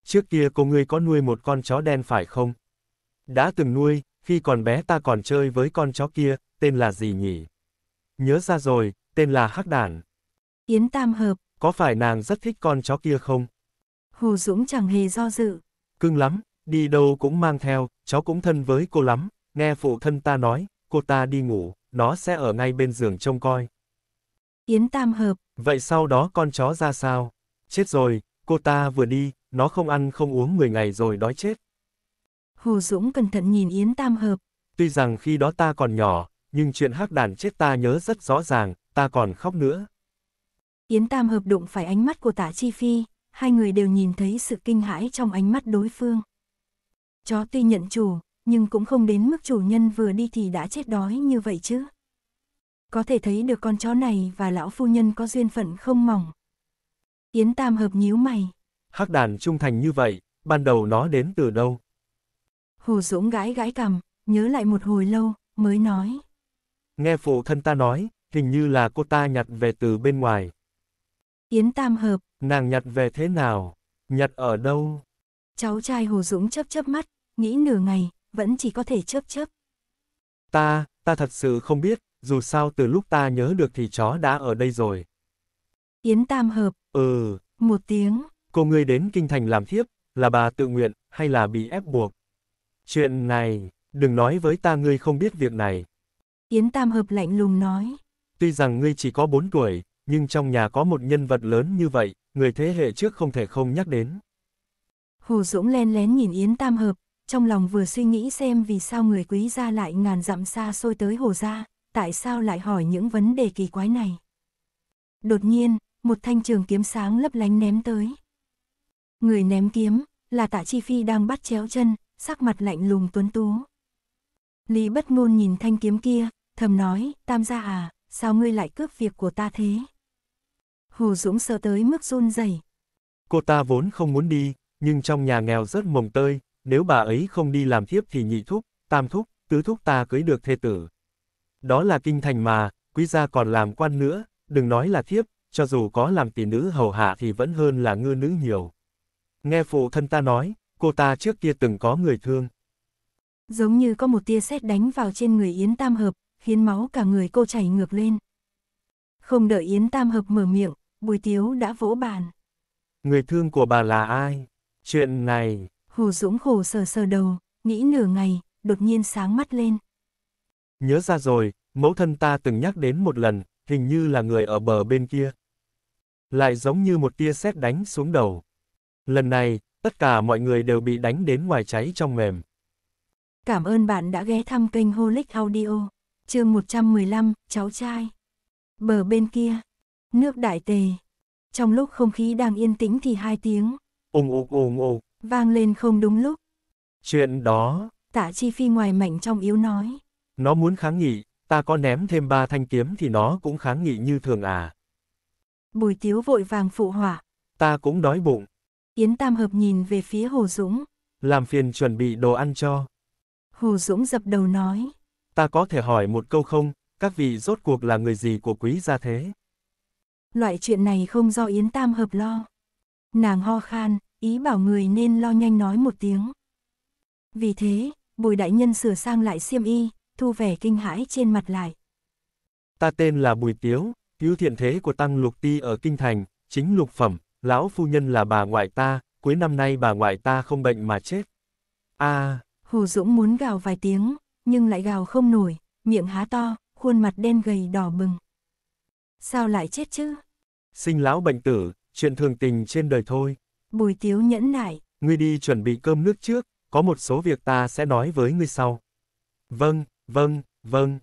Trước kia cô ngươi có nuôi một con chó đen phải không? Đã từng nuôi, khi còn bé ta còn chơi với con chó kia, tên là gì nhỉ? Nhớ ra rồi, tên là Hắc Đản. Yến Tam Hợp. Có phải nàng rất thích con chó kia không? Hồ Dũng chẳng hề do dự, cưng lắm, đi đâu cũng mang theo, cháu cũng thân với cô lắm, nghe phụ thân ta nói, cô ta đi ngủ, nó sẽ ở ngay bên giường trông coi. Yến Tam Hợp. Vậy sau đó con chó ra sao? Chết rồi, cô ta vừa đi, nó không ăn không uống 10 ngày rồi đói chết. Hồ Dũng cẩn thận nhìn Yến Tam Hợp. Tuy rằng khi đó ta còn nhỏ, nhưng chuyện hắc đàn chết ta nhớ rất rõ ràng, ta còn khóc nữa. Yến Tam Hợp đụng phải ánh mắt của tả Chi Phi hai người đều nhìn thấy sự kinh hãi trong ánh mắt đối phương. Chó tuy nhận chủ, nhưng cũng không đến mức chủ nhân vừa đi thì đã chết đói như vậy chứ. Có thể thấy được con chó này và lão phu nhân có duyên phận không mỏng. Yến Tam hợp nhíu mày. Hắc đàn trung thành như vậy, ban đầu nó đến từ đâu? Hồ Dũng gãi gãi cằm, nhớ lại một hồi lâu, mới nói. Nghe phụ thân ta nói, hình như là cô ta nhặt về từ bên ngoài. Yến Tam hợp, Nàng nhặt về thế nào? Nhặt ở đâu? Cháu trai Hồ Dũng chớp chớp mắt, nghĩ nửa ngày, vẫn chỉ có thể chớp chớp. Ta, ta thật sự không biết, dù sao từ lúc ta nhớ được thì chó đã ở đây rồi. Yến Tam Hợp. Ừ. Một tiếng. Cô ngươi đến Kinh Thành làm thiếp, là bà tự nguyện, hay là bị ép buộc? Chuyện này, đừng nói với ta ngươi không biết việc này. Yến Tam Hợp lạnh lùng nói. Tuy rằng ngươi chỉ có 4 tuổi, nhưng trong nhà có một nhân vật lớn như vậy, người thế hệ trước không thể không nhắc đến. Hồ Dũng len lén nhìn Yến Tam Hợp, trong lòng vừa suy nghĩ xem vì sao người quý gia lại ngàn dặm xa xôi tới Hồ Gia, tại sao lại hỏi những vấn đề kỳ quái này. Đột nhiên, một thanh trường kiếm sáng lấp lánh ném tới. Người ném kiếm, là tạ chi phi đang bắt chéo chân, sắc mặt lạnh lùng tuấn tú. Lý bất ngôn nhìn thanh kiếm kia, thầm nói, tam gia à, sao ngươi lại cướp việc của ta thế? Hồ Dũng sợ tới mức run rẩy. Cô ta vốn không muốn đi, nhưng trong nhà nghèo rất mồng tơi, nếu bà ấy không đi làm thiếp thì nhị thúc, tam thúc, tứ thúc ta cưới được thê tử. Đó là kinh thành mà, quý gia còn làm quan nữa, đừng nói là thiếp, cho dù có làm tỷ nữ hầu hạ thì vẫn hơn là ngư nữ nhiều. Nghe phụ thân ta nói, cô ta trước kia từng có người thương. Giống như có một tia sét đánh vào trên người Yến Tam Hợp, khiến máu cả người cô chảy ngược lên. Không đợi Yến Tam Hợp mở miệng, Bùi Tiếu đã vỗ bàn. Người thương của bà là ai? Chuyện này. Hồ Dũng khổ sờ sờ đầu, nghĩ nửa ngày, đột nhiên sáng mắt lên. Nhớ ra rồi, mẫu thân ta từng nhắc đến một lần, hình như là người ở bờ bên kia. Lại giống như một tia sét đánh xuống đầu. Lần này, tất cả mọi người đều bị đánh đến ngoài cháy trong mềm. Cảm ơn bạn đã ghé thăm kênh Holic Audio. Chương 115, cháu trai. Bờ bên kia, nước đại tề. Trong lúc không khí đang yên tĩnh thì hai tiếng. Ôm ôm ôm ôm. Vang lên không đúng lúc. Chuyện đó. Tạ Chi Phi ngoài mạnh trong yếu nói. Nó muốn kháng nghị, ta có ném thêm ba thanh kiếm thì nó cũng kháng nghị như thường à. Bùi Tiếu vội vàng phụ hỏa. Ta cũng đói bụng. Yến Tam Hợp nhìn về phía Hồ Dũng. Làm phiền chuẩn bị đồ ăn cho. Hồ Dũng dập đầu nói. Ta có thể hỏi một câu không, các vị rốt cuộc là người gì của quý gia thế? loại chuyện này không do Yến Tam hợp lo. Nàng ho khan, ý bảo người nên lo nhanh nói một tiếng. Vì thế, bùi đại nhân sửa sang lại xiêm y, thu vẻ kinh hãi trên mặt lại. Ta tên là Bùi Tiếu, cứu thiện thế của Tăng Lục Ti ở Kinh Thành, chính lục phẩm, lão phu nhân là bà ngoại ta, cuối năm nay bà ngoại ta không bệnh mà chết. a à... Hồ Dũng muốn gào vài tiếng, nhưng lại gào không nổi, miệng há to, khuôn mặt đen gầy đỏ bừng. Sao lại chết chứ? Sinh lão bệnh tử, chuyện thường tình trên đời thôi. Bùi tiếu nhẫn nại. Ngươi đi chuẩn bị cơm nước trước, có một số việc ta sẽ nói với ngươi sau. Vâng, vâng, vâng.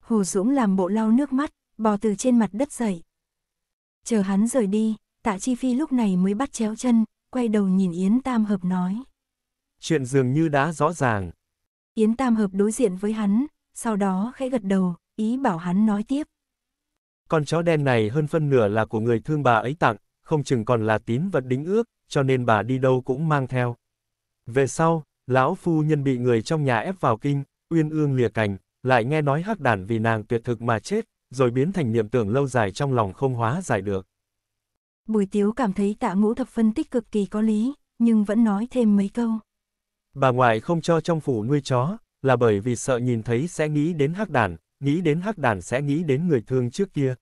Hồ Dũng làm bộ lau nước mắt, bò từ trên mặt đất dậy. Chờ hắn rời đi, tạ chi phi lúc này mới bắt chéo chân, quay đầu nhìn Yến Tam Hợp nói. Chuyện dường như đã rõ ràng. Yến Tam Hợp đối diện với hắn, sau đó khẽ gật đầu, ý bảo hắn nói tiếp con chó đen này hơn phân nửa là của người thương bà ấy tặng, không chừng còn là tín vật đính ước, cho nên bà đi đâu cũng mang theo. Về sau, lão phu nhân bị người trong nhà ép vào kinh, uyên ương lìa cành, lại nghe nói hắc đản vì nàng tuyệt thực mà chết, rồi biến thành niệm tưởng lâu dài trong lòng không hóa giải được. Bùi tiếu cảm thấy tạ ngũ thập phân tích cực kỳ có lý, nhưng vẫn nói thêm mấy câu. Bà ngoại không cho trong phủ nuôi chó, là bởi vì sợ nhìn thấy sẽ nghĩ đến hắc đản, nghĩ đến hắc đản sẽ nghĩ đến người thương trước kia.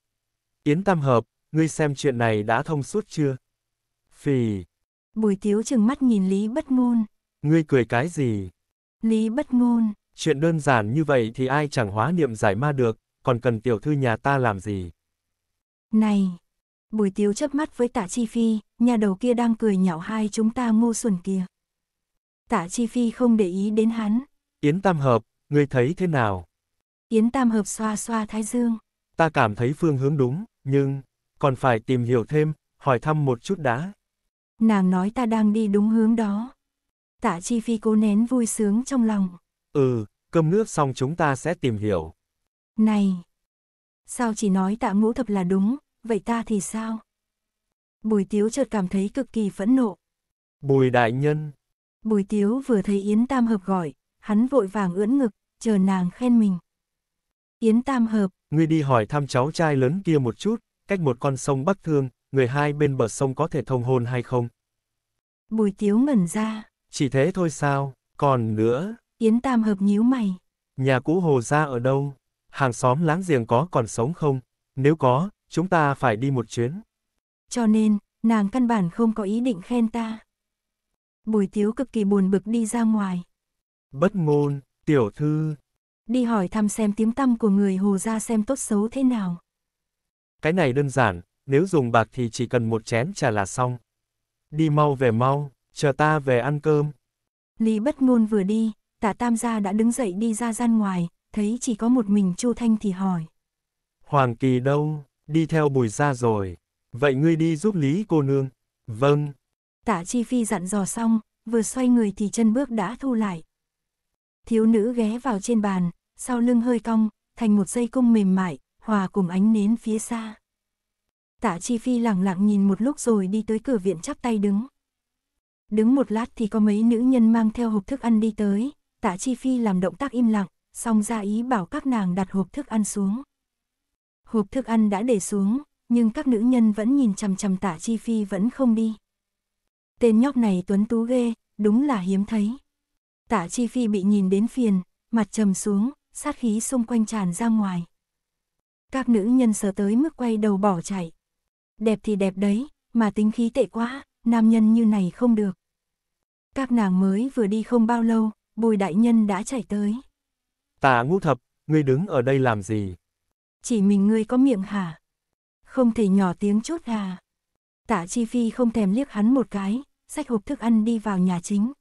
Yến Tam Hợp, ngươi xem chuyện này đã thông suốt chưa? Phì. Bùi Tiếu chừng mắt nhìn Lý Bất Ngôn. Ngươi cười cái gì? Lý Bất Ngôn. Chuyện đơn giản như vậy thì ai chẳng hóa niệm giải ma được, còn cần tiểu thư nhà ta làm gì? Này. Bùi Tiếu chớp mắt với Tạ Chi Phi, nhà đầu kia đang cười nhạo hai chúng ta ngu xuẩn kia. Tạ Chi Phi không để ý đến hắn. Yến Tam Hợp, ngươi thấy thế nào? Yến Tam Hợp xoa xoa thái dương. Ta cảm thấy phương hướng đúng, nhưng, còn phải tìm hiểu thêm, hỏi thăm một chút đã. Nàng nói ta đang đi đúng hướng đó. Tạ Chi Phi cố nén vui sướng trong lòng. Ừ, cơm nước xong chúng ta sẽ tìm hiểu. Này! Sao chỉ nói tạ ngũ thập là đúng, vậy ta thì sao? Bùi Tiếu chợt cảm thấy cực kỳ phẫn nộ. Bùi đại nhân! Bùi Tiếu vừa thấy Yến Tam Hợp gọi, hắn vội vàng ưỡn ngực, chờ nàng khen mình. Yến Tam Hợp. Ngươi đi hỏi thăm cháu trai lớn kia một chút, cách một con sông Bắc Thương, người hai bên bờ sông có thể thông hôn hay không? Bùi Tiếu ngẩn ra. Chỉ thế thôi sao, còn nữa. Yến Tam Hợp nhíu mày. Nhà cũ Hồ Gia ở đâu? Hàng xóm láng giềng có còn sống không? Nếu có, chúng ta phải đi một chuyến. Cho nên, nàng căn bản không có ý định khen ta. Bùi Tiếu cực kỳ buồn bực đi ra ngoài. Bất ngôn, tiểu thư, đi hỏi thăm xem tiếng tăm của người Hồ ra xem tốt xấu thế nào. Cái này đơn giản, nếu dùng bạc thì chỉ cần một chén trà là xong. Đi mau về mau, chờ ta về ăn cơm. Lý bất ngôn vừa đi, tạ tam gia đã đứng dậy đi ra gian ngoài, thấy chỉ có một mình Chu Thanh thì hỏi. Hoàng Kỳ đâu, đi theo bùi ra rồi, vậy ngươi đi giúp Lý cô nương. Vâng. Tạ Chi Phi dặn dò xong, vừa xoay người thì chân bước đã thu lại. Thiếu nữ ghé vào trên bàn, sau lưng hơi cong, thành một dây cung mềm mại, hòa cùng ánh nến phía xa. Tạ Chi Phi lặng lặng nhìn một lúc rồi đi tới cửa viện chắp tay đứng. Đứng một lát thì có mấy nữ nhân mang theo hộp thức ăn đi tới, Tạ Chi Phi làm động tác im lặng, xong ra ý bảo các nàng đặt hộp thức ăn xuống. Hộp thức ăn đã để xuống, nhưng các nữ nhân vẫn nhìn chằm chằm Tạ Chi Phi vẫn không đi. Tên nhóc này tuấn tú ghê, đúng là hiếm thấy. Tạ Chi Phi bị nhìn đến phiền, mặt trầm xuống, sát khí xung quanh tràn ra ngoài. Các nữ nhân sợ tới mức quay đầu bỏ chạy. Đẹp thì đẹp đấy, mà tính khí tệ quá, nam nhân như này không được. Các nàng mới vừa đi không bao lâu, bùi đại nhân đã chạy tới. tạ ngũ thập, ngươi đứng ở đây làm gì? Chỉ mình ngươi có miệng hả? Không thể nhỏ tiếng chút à? Tạ Chi Phi không thèm liếc hắn một cái, sách hộp thức ăn đi vào nhà chính.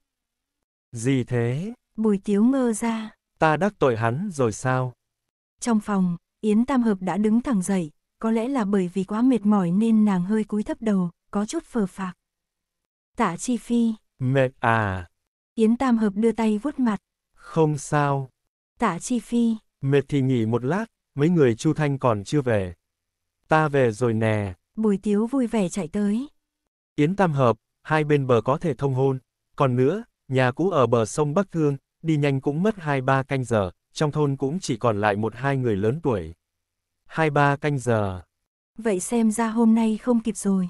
Gì thế? Bùi tiếu ngơ ra ta đắc tội hắn rồi sao? Trong phòng, Yến Tam Hợp đã đứng thẳng dậy, có lẽ là bởi vì quá mệt mỏi nên nàng hơi cúi thấp đầu, có chút phờ phạc. Tạ Chi Phi. Mệt à. Yến Tam Hợp đưa tay vuốt mặt. Không sao. Tạ Chi Phi. Mệt thì nghỉ một lát, mấy người Chu Thanh còn chưa về. Ta về rồi nè. Bùi Tiếu vui vẻ chạy tới. Yến Tam Hợp, hai bên bờ có thể thông hôn. Còn nữa, nhà cũ ở bờ sông Bắc Thương, đi nhanh cũng mất hai ba canh giờ, trong thôn cũng chỉ còn lại một hai người lớn tuổi. Hai ba canh giờ. Vậy xem ra hôm nay không kịp rồi.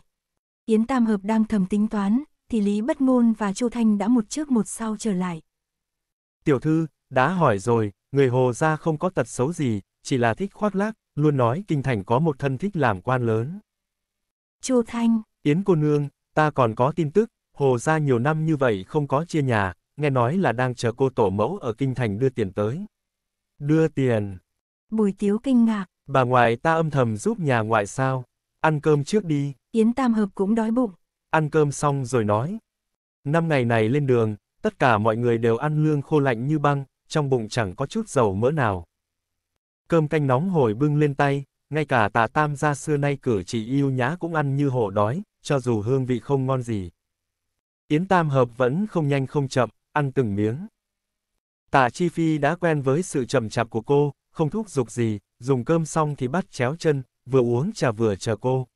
Yến Tam Hợp đang thầm tính toán, thì Lý Bất Ngôn và Chu Thanh đã một trước một sau trở lại. Tiểu thư, đã hỏi rồi, người Hồ gia không có tật xấu gì, chỉ là thích khoác lác, luôn nói kinh thành có một thân thích làm quan lớn. Chu Thanh, Yến cô nương, ta còn có tin tức, Hồ gia nhiều năm như vậy không có chia nhà, nghe nói là đang chờ cô tổ mẫu ở kinh thành đưa tiền tới. Đưa tiền. Bùi tiếu kinh ngạc. Bà ngoại ta âm thầm giúp nhà ngoại sao? Ăn cơm trước đi. Yến Tam Hợp cũng đói bụng. Ăn cơm xong rồi nói. Năm ngày này lên đường, tất cả mọi người đều ăn lương khô lạnh như băng, trong bụng chẳng có chút dầu mỡ nào. Cơm canh nóng hổi bưng lên tay, ngay cả tà tam gia xưa nay cử chỉ yêu nhã cũng ăn như hổ đói, cho dù hương vị không ngon gì. Yến Tam Hợp vẫn không nhanh không chậm, ăn từng miếng. Tạ Chi Phi đã quen với sự chậm chạp của cô, không thúc giục gì, dùng cơm xong thì bắt chéo chân, vừa uống trà vừa chờ cô.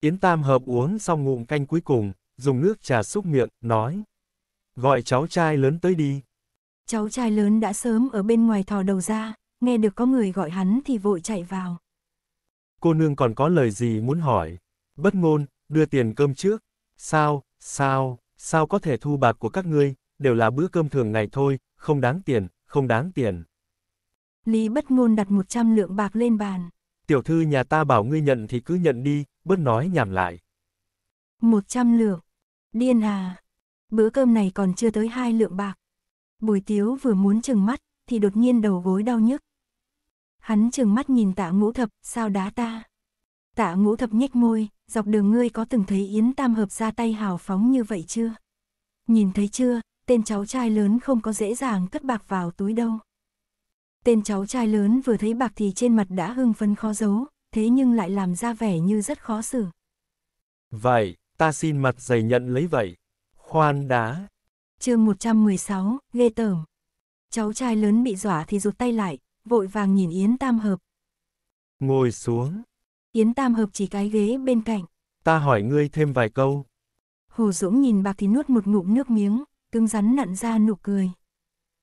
Yến Tam Hợp uống xong ngụm canh cuối cùng, dùng nước trà xúc miệng, nói. Gọi cháu trai lớn tới đi. Cháu trai lớn đã sớm ở bên ngoài thò đầu ra, nghe được có người gọi hắn thì vội chạy vào. Cô nương còn có lời gì muốn hỏi? Bất ngôn, đưa tiền cơm trước. Sao, sao, sao có thể thu bạc của các ngươi, đều là bữa cơm thường ngày thôi, không đáng tiền, không đáng tiền. Lý bất ngôn đặt 100 lượng bạc lên bàn. Tiểu thư nhà ta bảo ngươi nhận thì cứ nhận đi, bớt nói nhảm lại. 100 lượng. Điên à. Bữa cơm này còn chưa tới hai lượng bạc. Bùi tiếu vừa muốn chừng mắt, thì đột nhiên đầu gối đau nhức. Hắn chừng mắt nhìn tạ ngũ thập, sao đá ta. Tạ ngũ thập nhếch môi, dọc đường ngươi có từng thấy Yến Tam Hợp ra tay hào phóng như vậy chưa? Nhìn thấy chưa, tên cháu trai lớn không có dễ dàng cất bạc vào túi đâu. Tên cháu trai lớn vừa thấy bạc thì trên mặt đã hưng phấn khó giấu, thế nhưng lại làm ra vẻ như rất khó xử. Vậy, ta xin mặt dày nhận lấy vậy. Khoan đã. chương 116, ghê tởm. Cháu trai lớn bị dọa thì rụt tay lại, vội vàng nhìn Yến Tam Hợp. Ngồi xuống. Yến Tam Hợp chỉ cái ghế bên cạnh. Ta hỏi ngươi thêm vài câu. Hồ Dũng nhìn bạc thì nuốt một ngụm nước miếng, cứng rắn nặn ra nụ cười.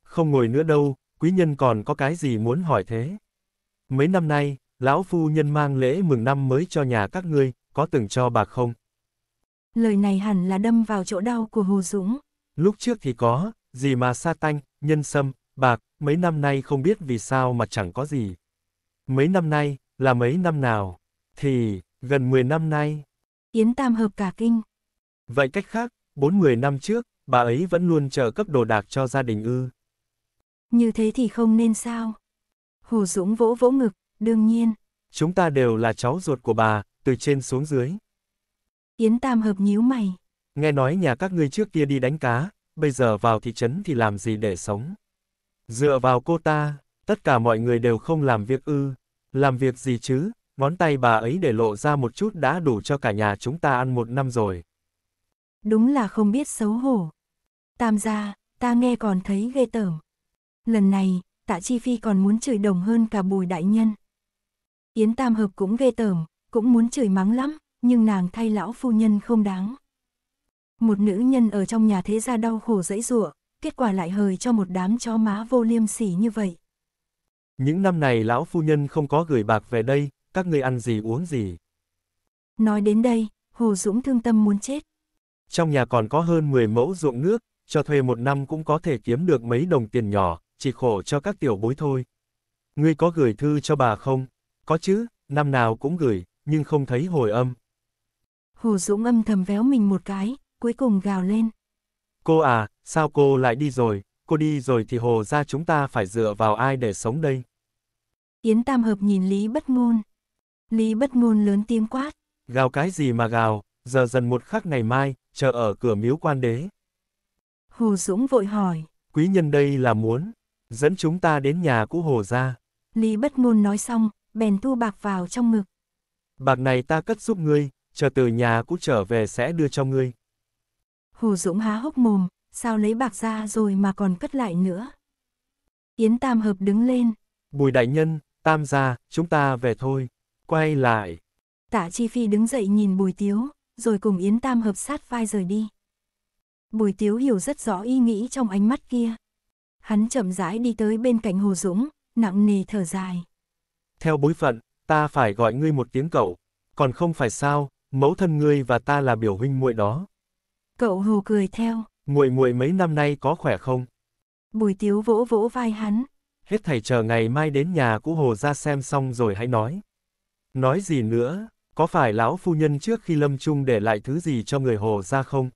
Không ngồi nữa đâu, quý nhân còn có cái gì muốn hỏi thế? Mấy năm nay, lão phu nhân mang lễ mừng năm mới cho nhà các ngươi, có từng cho bạc không? Lời này hẳn là đâm vào chỗ đau của Hồ Dũng. Lúc trước thì có, gì mà sa tanh, nhân sâm, bạc, mấy năm nay không biết vì sao mà chẳng có gì. Mấy năm nay, là mấy năm nào? Thì, gần 10 năm nay. Yến Tam hợp cả kinh. Vậy cách khác, 40 năm trước, bà ấy vẫn luôn chờ cấp đồ đạc cho gia đình ư. Như thế thì không nên sao? Hồ Dũng vỗ vỗ ngực, đương nhiên. Chúng ta đều là cháu ruột của bà, từ trên xuống dưới. Yến Tam Hợp nhíu mày. Nghe nói nhà các ngươi trước kia đi đánh cá, bây giờ vào thị trấn thì làm gì để sống? Dựa vào cô ta, tất cả mọi người đều không làm việc ư. Làm việc gì chứ, ngón tay bà ấy để lộ ra một chút đã đủ cho cả nhà chúng ta ăn một năm rồi. Đúng là không biết xấu hổ. Tam gia, ta nghe còn thấy ghê tởm. Lần này, tạ chi phi còn muốn chửi đồng hơn cả bùi đại nhân. Yến Tam Hợp cũng ghê tởm, cũng muốn chửi mắng lắm, nhưng nàng thay lão phu nhân không đáng. Một nữ nhân ở trong nhà thế gia đau khổ dẫy rụa, kết quả lại hời cho một đám chó má vô liêm sỉ như vậy. Những năm này lão phu nhân không có gửi bạc về đây, các ngươi ăn gì uống gì. Nói đến đây, Hồ Dũng thương tâm muốn chết. Trong nhà còn có hơn 10 mẫu ruộng nước, cho thuê một năm cũng có thể kiếm được mấy đồng tiền nhỏ, chỉ khổ cho các tiểu bối thôi. Ngươi có gửi thư cho bà không? Có chứ, năm nào cũng gửi, nhưng không thấy hồi âm. Hồ Dũng âm thầm véo mình một cái, cuối cùng gào lên. Cô à, sao cô lại đi rồi, cô đi rồi thì hồ ra chúng ta phải dựa vào ai để sống đây? Yến Tam Hợp nhìn Lý Bất Ngôn. Lý Bất Ngôn lớn tiếng quát. Gào cái gì mà gào, giờ dần một khắc ngày mai, chờ ở cửa miếu quan đế. Hồ Dũng vội hỏi. Quý nhân đây là muốn, dẫn chúng ta đến nhà cũ hồ ra. Lý bất ngôn nói xong, bèn thu bạc vào trong ngực. Bạc này ta cất giúp ngươi, chờ từ nhà cũ trở về sẽ đưa cho ngươi. Hồ Dũng há hốc mồm, sao lấy bạc ra rồi mà còn cất lại nữa. Yến Tam Hợp đứng lên. Bùi đại nhân, Tam gia, chúng ta về thôi. Quay lại. Tả Chi Phi đứng dậy nhìn Bùi Tiếu, rồi cùng Yến Tam Hợp sát vai rời đi. Bùi Tiếu hiểu rất rõ ý nghĩ trong ánh mắt kia. Hắn chậm rãi đi tới bên cạnh Hồ Dũng, nặng nề thở dài. Theo bối phận, ta phải gọi ngươi một tiếng cậu, còn không phải sao, mẫu thân ngươi và ta là biểu huynh muội đó. Cậu Hồ cười theo. Muội muội mấy năm nay có khỏe không? Bùi Tiếu vỗ vỗ vai hắn. Hết thầy chờ ngày mai đến nhà cũ Hồ ra xem xong rồi hãy nói. Nói gì nữa, có phải lão phu nhân trước khi lâm chung để lại thứ gì cho người Hồ ra không?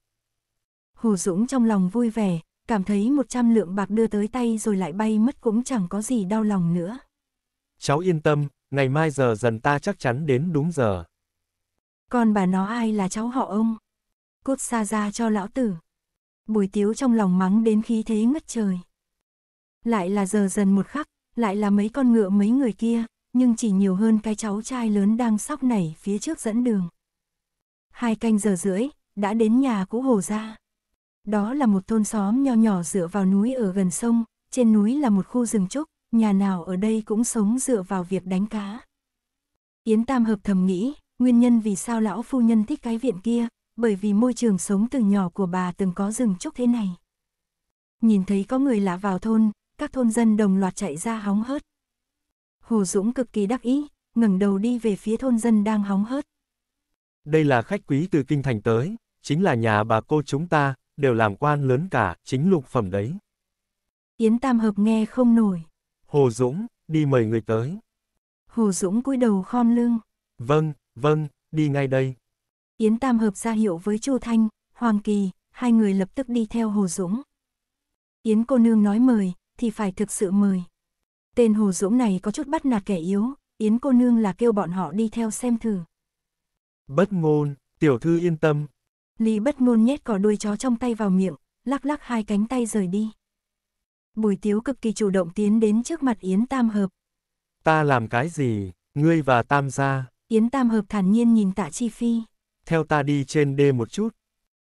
Hồ Dũng trong lòng vui vẻ, cảm thấy 100 lượng bạc đưa tới tay rồi lại bay mất cũng chẳng có gì đau lòng nữa. Cháu yên tâm, ngày mai giờ dần ta chắc chắn đến đúng giờ. Còn bà nó ai là cháu họ ông? Cút xa ra cho lão tử. Bùi tiếu trong lòng mắng đến khí thế ngất trời. Lại là giờ dần một khắc, lại là mấy con ngựa mấy người kia, nhưng chỉ nhiều hơn cái cháu trai lớn đang sóc nảy phía trước dẫn đường. Hai canh giờ rưỡi, đã đến nhà cũ hồ ra. Đó là một thôn xóm nho nhỏ dựa vào núi ở gần sông, trên núi là một khu rừng trúc, nhà nào ở đây cũng sống dựa vào việc đánh cá. Yến Tam Hợp thầm nghĩ, nguyên nhân vì sao lão phu nhân thích cái viện kia, bởi vì môi trường sống từ nhỏ của bà từng có rừng trúc thế này. Nhìn thấy có người lạ vào thôn, các thôn dân đồng loạt chạy ra hóng hớt. Hồ Dũng cực kỳ đắc ý, ngẩng đầu đi về phía thôn dân đang hóng hớt. Đây là khách quý từ kinh thành tới, chính là nhà bà cô chúng ta, đều làm quan lớn cả, chính lục phẩm đấy. Yến Tam Hợp nghe không nổi. Hồ Dũng, đi mời người tới. Hồ Dũng cúi đầu khom lưng. Vâng, vâng, đi ngay đây. Yến Tam Hợp ra hiệu với Chu Thanh, Hoàng Kỳ, hai người lập tức đi theo Hồ Dũng. Yến cô nương nói mời, thì phải thực sự mời. Tên Hồ Dũng này có chút bắt nạt kẻ yếu, Yến cô nương là kêu bọn họ đi theo xem thử. Bất ngôn, tiểu thư yên tâm, Lý bất ngôn nhét cỏ đuôi chó trong tay vào miệng, lắc lắc hai cánh tay rời đi. Bùi tiếu cực kỳ chủ động tiến đến trước mặt Yến Tam Hợp. Ta làm cái gì, ngươi và Tam gia? Yến Tam Hợp thản nhiên nhìn tạ Chi Phi. Theo ta đi trên đê một chút.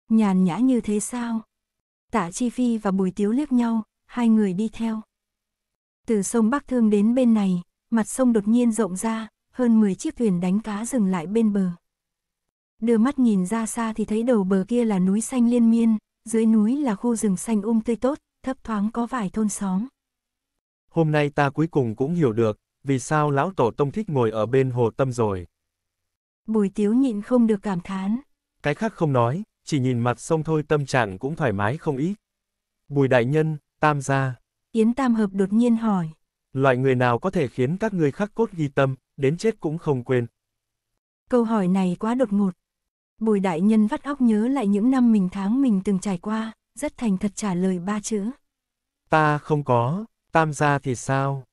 Nhàn nhã như thế sao? Tạ Chi Phi và Bùi Tiếu liếc nhau, hai người đi theo. Từ sông Bắc Thương đến bên này, mặt sông đột nhiên rộng ra, hơn 10 chiếc thuyền đánh cá dừng lại bên bờ. Đưa mắt nhìn ra xa thì thấy đầu bờ kia là núi xanh liên miên, dưới núi là khu rừng xanh um tươi tốt, thấp thoáng có vài thôn xóm. Hôm nay ta cuối cùng cũng hiểu được, vì sao lão tổ tông thích ngồi ở bên hồ tâm rồi. Bùi tiếu nhịn không được cảm thán. Cái khác không nói, chỉ nhìn mặt sông thôi tâm trạng cũng thoải mái không ít. Bùi đại nhân, tam gia. Yến tam hợp đột nhiên hỏi. Loại người nào có thể khiến các ngươi khắc cốt ghi tâm, đến chết cũng không quên. Câu hỏi này quá đột ngột, Bùi đại nhân vắt óc nhớ lại những năm mình tháng mình từng trải qua, rất thành thật trả lời ba chữ. Ta không có, tam gia thì sao?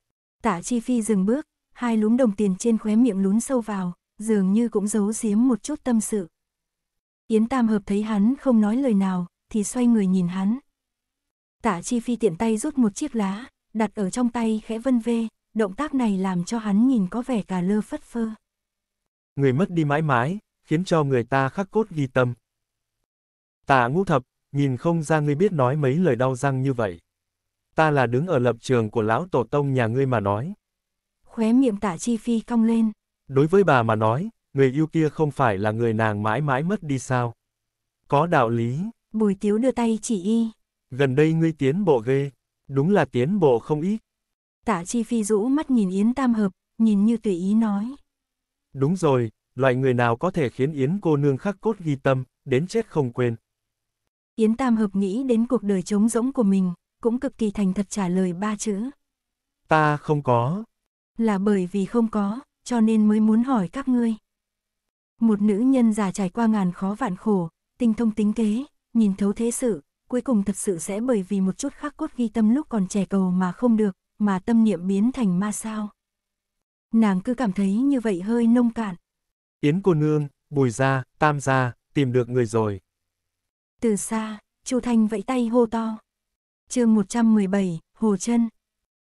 Tạ Chi Phi dừng bước, hai lúm đồng tiền trên khóe miệng lún sâu vào, dường như cũng giấu giếm một chút tâm sự. Yến Tam Hợp thấy hắn không nói lời nào, thì xoay người nhìn hắn. Tạ Chi Phi tiện tay rút một chiếc lá, đặt ở trong tay khẽ vân vê, động tác này làm cho hắn nhìn có vẻ cả lơ phất phơ. Người mất đi mãi mãi, khiến cho người ta khắc cốt ghi tâm. Tạ ngũ thập, nhìn không ra ngươi biết nói mấy lời đau răng như vậy. Ta là đứng ở lập trường của lão tổ tông nhà ngươi mà nói. Khóe miệng tạ chi phi cong lên. Đối với bà mà nói, người yêu kia không phải là người nàng mãi mãi mất đi sao. Có đạo lý. Bùi tiếu đưa tay chỉ y. Gần đây ngươi tiến bộ ghê, đúng là tiến bộ không ít. Tạ chi phi rũ mắt nhìn Yến Tam Hợp, nhìn như tùy ý nói. Đúng rồi, loại người nào có thể khiến Yến cô nương khắc cốt ghi tâm, đến chết không quên. Yến Tam Hợp nghĩ đến cuộc đời trống rỗng của mình, cũng cực kỳ thành thật trả lời ba chữ. Ta không có. Là bởi vì không có, cho nên mới muốn hỏi các ngươi. Một nữ nhân già trải qua ngàn khó vạn khổ, tinh thông tính kế, nhìn thấu thế sự, cuối cùng thật sự sẽ bởi vì một chút khắc cốt ghi tâm lúc còn trẻ cầu mà không được, mà tâm niệm biến thành ma sao. Nàng cứ cảm thấy như vậy hơi nông cạn. Yến cô nương, Bùi gia, Tam gia, tìm được người rồi. Từ xa, Chu Thanh vẫy tay hô to. Chương 117, Hồ Chân.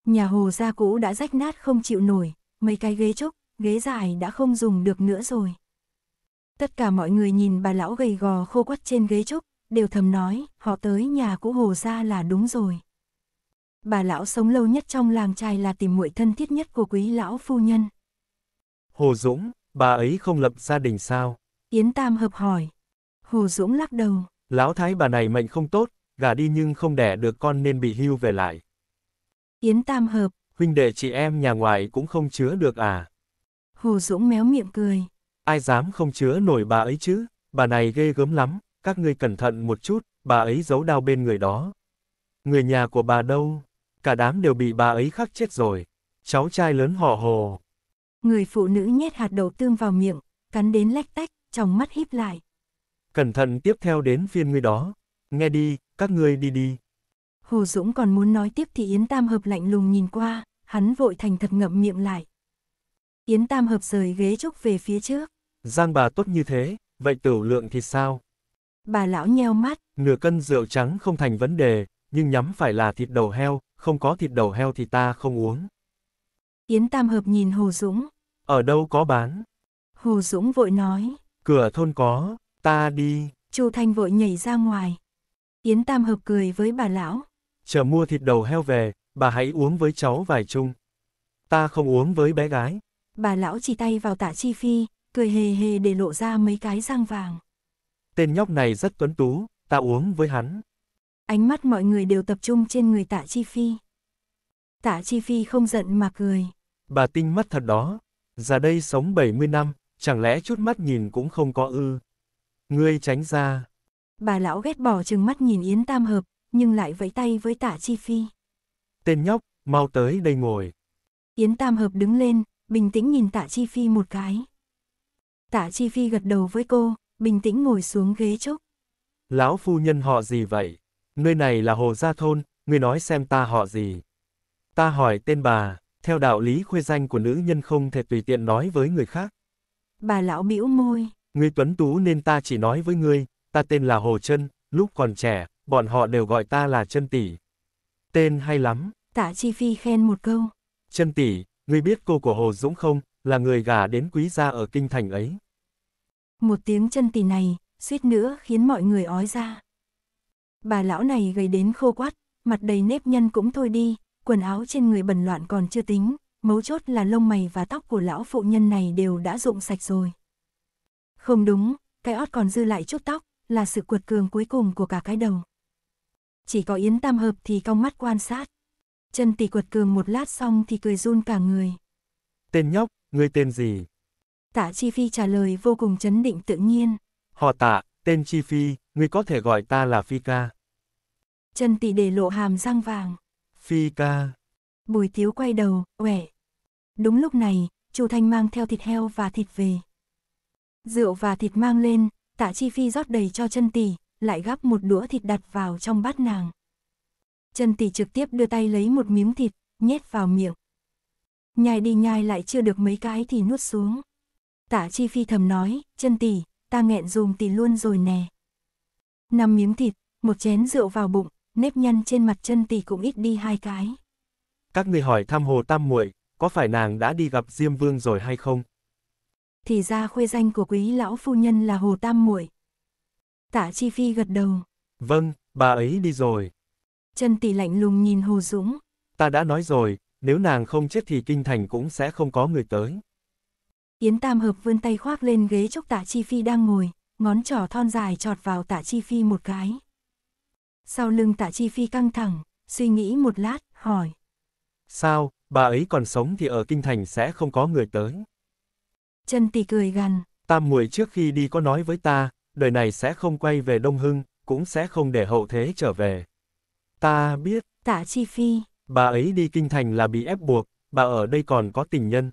Nhà Hồ gia cũ đã rách nát không chịu nổi, mấy cái ghế trúc, ghế dài đã không dùng được nữa rồi. Tất cả mọi người nhìn bà lão gầy gò khô quắt trên ghế trúc, đều thầm nói, họ tới nhà cũ Hồ gia là đúng rồi. Bà lão sống lâu nhất trong làng trai là tìm muội thân thiết nhất của quý lão phu nhân. Hồ Dũng, Bà ấy không lập gia đình sao? Yến Tam hợp hỏi. Hồ Dũng lắc đầu. Lão thái bà này mệnh không tốt, gả đi nhưng không đẻ được con nên bị hưu về lại. Yến Tam hợp. Huynh đệ chị em nhà ngoại cũng không chứa được à? Hồ Dũng méo miệng cười. Ai dám không chứa nổi bà ấy chứ, bà này ghê gớm lắm, các ngươi cẩn thận một chút, bà ấy giấu đau bên người đó. Người nhà của bà đâu? Cả đám đều bị bà ấy khắc chết rồi. Cháu trai lớn họ hồ, Người phụ nữ nhét hạt đậu tương vào miệng, cắn đến lách tách, trong mắt híp lại. Cẩn thận tiếp theo đến phiên người đó. Nghe đi, các ngươi đi đi. Hồ Dũng còn muốn nói tiếp thì Yến Tam Hợp lạnh lùng nhìn qua, hắn vội thành thật ngậm miệng lại. Yến Tam Hợp rời ghế trúc về phía trước. Giang bà tốt như thế, vậy tiểu lượng thì sao? Bà lão nheo mắt. Nửa cân rượu trắng không thành vấn đề, nhưng nhắm phải là thịt đầu heo, không có thịt đầu heo thì ta không uống. Yến Tam Hợp nhìn Hồ Dũng, ở đâu có bán? Hồ Dũng vội nói. Cửa thôn có, ta đi. Chu Thanh vội nhảy ra ngoài. Yến Tam Hợp cười với bà lão. Chờ mua thịt đầu heo về, bà hãy uống với cháu vài chung. Ta không uống với bé gái. Bà lão chỉ tay vào tạ chi phi, cười hề hề để lộ ra mấy cái răng vàng. Tên nhóc này rất tuấn tú, ta uống với hắn. Ánh mắt mọi người đều tập trung trên người tạ chi phi. Tạ chi phi không giận mà cười. Bà tinh mắt thật đó, ra đây sống 70 năm, chẳng lẽ chút mắt nhìn cũng không có ư? Ngươi tránh ra. Bà lão ghét bỏ chừng mắt nhìn Yến Tam Hợp, nhưng lại vẫy tay với tả Chi Phi. Tên nhóc, mau tới đây ngồi. Yến Tam Hợp đứng lên, bình tĩnh nhìn tả Chi Phi một cái. Tả Chi Phi gật đầu với cô, bình tĩnh ngồi xuống ghế chốc. Lão phu nhân họ gì vậy? Nơi này là Hồ Gia Thôn, ngươi nói xem ta họ gì? Ta hỏi tên bà. Theo đạo lý khuê danh của nữ nhân không thể tùy tiện nói với người khác. Bà lão bĩu môi. Ngươi tuấn tú nên ta chỉ nói với ngươi, ta tên là Hồ Trân, lúc còn trẻ, bọn họ đều gọi ta là Trân Tỷ. Tên hay lắm. Tạ Chi Phi khen một câu. Trân Tỷ, ngươi biết cô của Hồ Dũng không, là người gả đến quý gia ở kinh thành ấy. Một tiếng Trân Tỷ này, suýt nữa khiến mọi người ói ra. Bà lão này gầy đến khô quát, mặt đầy nếp nhăn cũng thôi đi, quần áo trên người bẩn loạn còn chưa tính, mấu chốt là lông mày và tóc của lão phụ nhân này đều đã rụng sạch rồi. Không đúng, cái ót còn dư lại chút tóc, là sự cuột cường cuối cùng của cả cái đầu. Chỉ có Yến Tam Hợp thì cong mắt quan sát. Chân tỷ cuột cường một lát xong thì cười run cả người. Tên nhóc, ngươi tên gì? Tạ Chi Phi trả lời vô cùng chấn định tự nhiên. Họ tạ, tên Chi Phi, ngươi có thể gọi ta là Phi ca. Chân tỷ để lộ hàm răng vàng. Phi ca. Bùi Tiếu quay đầu, uể. Đúng lúc này, Chu Thanh mang theo thịt heo và thịt về. Rượu và thịt mang lên, Tạ Chi Phi rót đầy cho chân tỷ, lại gắp một đũa thịt đặt vào trong bát nàng. Chân tỷ trực tiếp đưa tay lấy một miếng thịt, nhét vào miệng. Nhai đi nhai lại chưa được mấy cái thì nuốt xuống. Tạ Chi Phi thầm nói, chân tỷ, ta nghẹn dùm tỷ luôn rồi nè. Năm miếng thịt, một chén rượu vào bụng, nếp nhăn trên mặt chân tỷ cũng ít đi hai cái. Các người hỏi thăm hồ tam muội, có phải nàng đã đi gặp Diêm Vương rồi hay không? Thì ra khuê danh của quý lão phu nhân là hồ tam muội. Tả Chi Phi gật đầu. Vâng, bà ấy đi rồi. chân Tỷ lạnh lùng nhìn Hồ Dũng. Ta đã nói rồi, nếu nàng không chết thì kinh thành cũng sẽ không có người tới. Yến Tam Hợp vươn tay khoác lên ghế chốc tạ Chi Phi đang ngồi, ngón trỏ thon dài trọt vào tạ Chi Phi một cái. Sau lưng tạ chi phi căng thẳng, suy nghĩ một lát, hỏi. Sao, bà ấy còn sống thì ở kinh thành sẽ không có người tới. Trần tỷ cười gằn. Tam muội trước khi đi có nói với ta, đời này sẽ không quay về Đông Hưng, cũng sẽ không để hậu thế trở về. Ta biết. Tạ Chi Phi. Bà ấy đi kinh thành là bị ép buộc, bà ở đây còn có tình nhân.